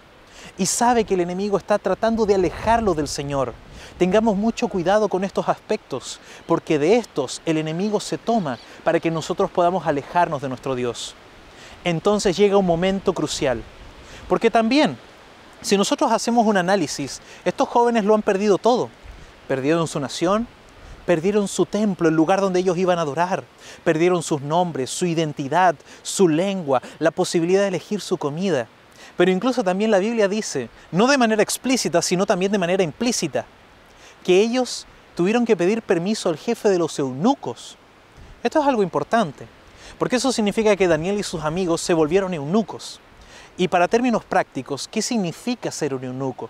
y sabe que el enemigo está tratando de alejarlo del Señor. Tengamos mucho cuidado con estos aspectos, porque de estos el enemigo se toma para que nosotros podamos alejarnos de nuestro Dios. Entonces llega un momento crucial, porque también, si nosotros hacemos un análisis, estos jóvenes lo han perdido todo. Perdieron su nación, perdieron su templo, el lugar donde ellos iban a adorar, perdieron sus nombres, su identidad, su lengua, la posibilidad de elegir su comida. Pero incluso también la Biblia dice, no de manera explícita, sino también de manera implícita, que ellos tuvieron que pedir permiso al jefe de los eunucos. Esto es algo importante, porque eso significa que Daniel y sus amigos se volvieron eunucos. Y para términos prácticos, ¿qué significa ser un eunuco?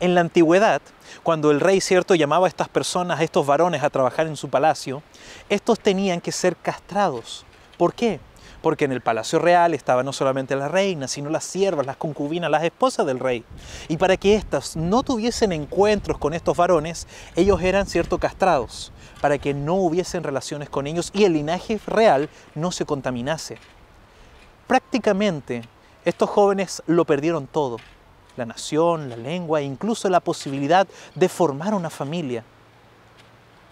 En la antigüedad, cuando el rey cierto llamaba a estas personas, a estos varones, a trabajar en su palacio, estos tenían que ser castrados. ¿Por qué? porque en el palacio real estaban no solamente la reina, sino las siervas, las concubinas, las esposas del rey. Y para que éstas no tuviesen encuentros con estos varones, ellos eran, cierto, castrados, para que no hubiesen relaciones con ellos y el linaje real no se contaminase. Prácticamente estos jóvenes lo perdieron todo, la nación, la lengua e incluso la posibilidad de formar una familia.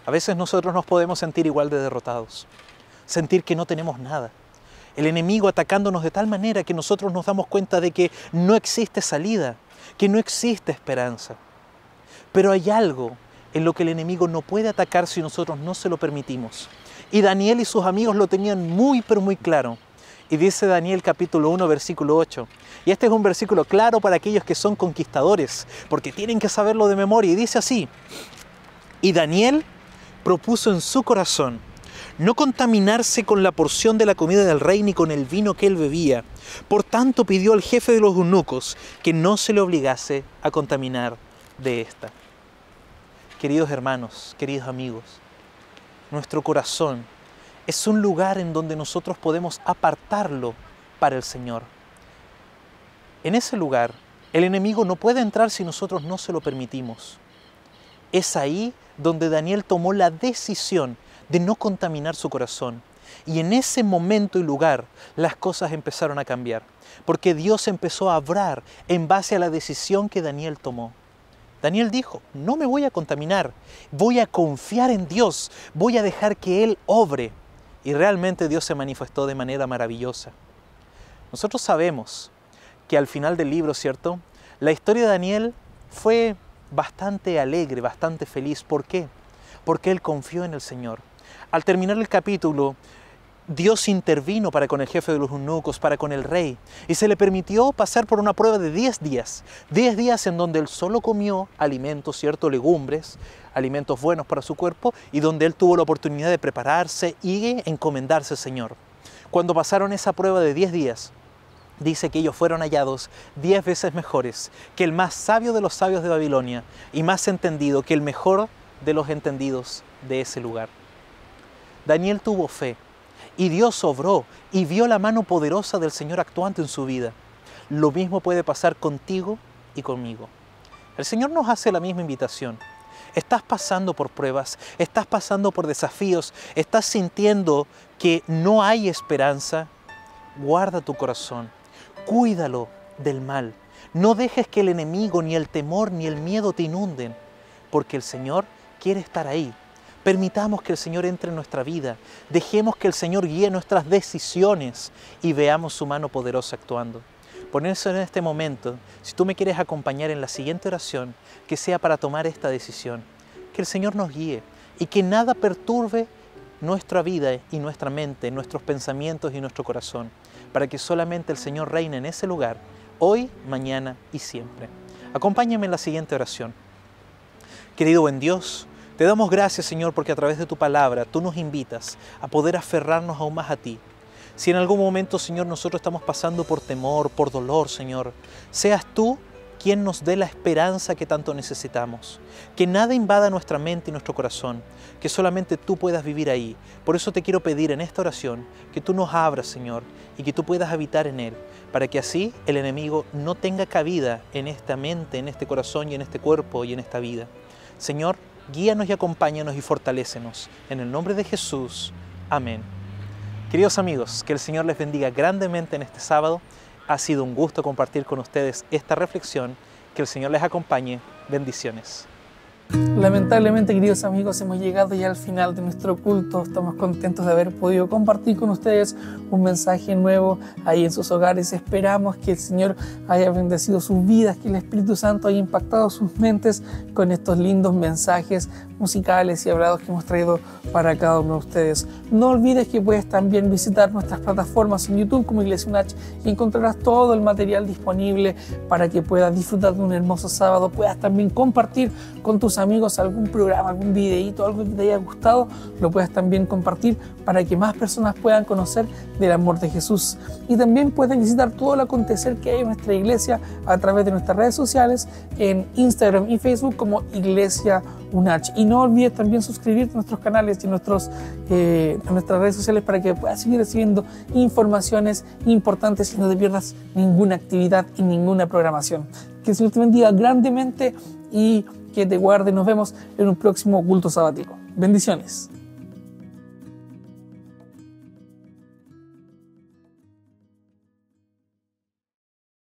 A veces nosotros nos podemos sentir igual de derrotados, sentir que no tenemos nada, el enemigo atacándonos de tal manera que nosotros nos damos cuenta de que no existe salida, que no existe esperanza. Pero hay algo en lo que el enemigo no puede atacar si nosotros no se lo permitimos. Y Daniel y sus amigos lo tenían muy, pero muy claro. Y dice Daniel capítulo 1, versículo 8. Y este es un versículo claro para aquellos que son conquistadores, porque tienen que saberlo de memoria. Y dice así, y Daniel propuso en su corazón no contaminarse con la porción de la comida del rey ni con el vino que él bebía. Por tanto pidió al jefe de los eunucos que no se le obligase a contaminar de esta. Queridos hermanos, queridos amigos, nuestro corazón es un lugar en donde nosotros podemos apartarlo para el Señor. En ese lugar, el enemigo no puede entrar si nosotros no se lo permitimos. Es ahí donde Daniel tomó la decisión de no contaminar su corazón. Y en ese momento y lugar las cosas empezaron a cambiar, porque Dios empezó a hablar en base a la decisión que Daniel tomó. Daniel dijo, no me voy a contaminar, voy a confiar en Dios, voy a dejar que Él obre. Y realmente Dios se manifestó de manera maravillosa. Nosotros sabemos que al final del libro, ¿cierto? La historia de Daniel fue bastante alegre, bastante feliz. ¿Por qué? Porque él confió en el Señor. Al terminar el capítulo, Dios intervino para con el jefe de los eunucos, para con el rey, y se le permitió pasar por una prueba de 10 días. 10 días en donde él solo comió alimentos, ¿cierto? Legumbres, alimentos buenos para su cuerpo, y donde él tuvo la oportunidad de prepararse y encomendarse al Señor. Cuando pasaron esa prueba de 10 días, dice que ellos fueron hallados diez veces mejores que el más sabio de los sabios de Babilonia y más entendido que el mejor de los entendidos de ese lugar. Daniel tuvo fe y Dios obró y vio la mano poderosa del Señor actuante en su vida. Lo mismo puede pasar contigo y conmigo. El Señor nos hace la misma invitación. Estás pasando por pruebas, estás pasando por desafíos, estás sintiendo que no hay esperanza. Guarda tu corazón, cuídalo del mal. No dejes que el enemigo, ni el temor, ni el miedo te inunden, porque el Señor quiere estar ahí Permitamos que el Señor entre en nuestra vida, dejemos que el Señor guíe nuestras decisiones y veamos su mano poderosa actuando. Ponerse en este momento, si tú me quieres acompañar en la siguiente oración, que sea para tomar esta decisión, que el Señor nos guíe y que nada perturbe nuestra vida y nuestra mente, nuestros pensamientos y nuestro corazón, para que solamente el Señor reine en ese lugar, hoy, mañana y siempre. Acompáñame en la siguiente oración. Querido buen Dios, te damos gracias, Señor, porque a través de tu palabra tú nos invitas a poder aferrarnos aún más a ti. Si en algún momento, Señor, nosotros estamos pasando por temor, por dolor, Señor, seas tú quien nos dé la esperanza que tanto necesitamos. Que nada invada nuestra mente y nuestro corazón, que solamente tú puedas vivir ahí. Por eso te quiero pedir en esta oración que tú nos abras, Señor, y que tú puedas habitar en él, para que así el enemigo no tenga cabida en esta mente, en este corazón y en este cuerpo y en esta vida. Señor, guíanos y acompáñanos y fortalécenos. En el nombre de Jesús. Amén. Queridos amigos, que el Señor les bendiga grandemente en este sábado. Ha sido un gusto compartir con ustedes esta reflexión. Que el Señor les acompañe. Bendiciones. Lamentablemente, queridos amigos, hemos llegado ya al final de nuestro culto. Estamos contentos de haber podido compartir con ustedes un mensaje nuevo ahí en sus hogares. Esperamos que el Señor haya bendecido sus vidas, que el Espíritu Santo haya impactado sus mentes con estos lindos mensajes musicales y hablados que hemos traído para cada uno de ustedes. No olvides que puedes también visitar nuestras plataformas en YouTube como Iglesia UNACH y encontrarás todo el material disponible para que puedas disfrutar de un hermoso sábado, puedas también compartir con tus amigos algún programa, algún videíto, algo que te haya gustado, lo puedas también compartir para que más personas puedan conocer del amor de Jesús. Y también puedes visitar todo el acontecer que hay en nuestra iglesia a través de nuestras redes sociales en Instagram y Facebook como Iglesia UNACH no olvides también suscribirte a nuestros canales y eh, a, nuestras redes sociales para que puedas seguir recibiendo informaciones importantes y no te pierdas ninguna actividad y ninguna programación. Que el Señor te bendiga grandemente y que te guarde. Nos vemos en un próximo culto sabático. Bendiciones.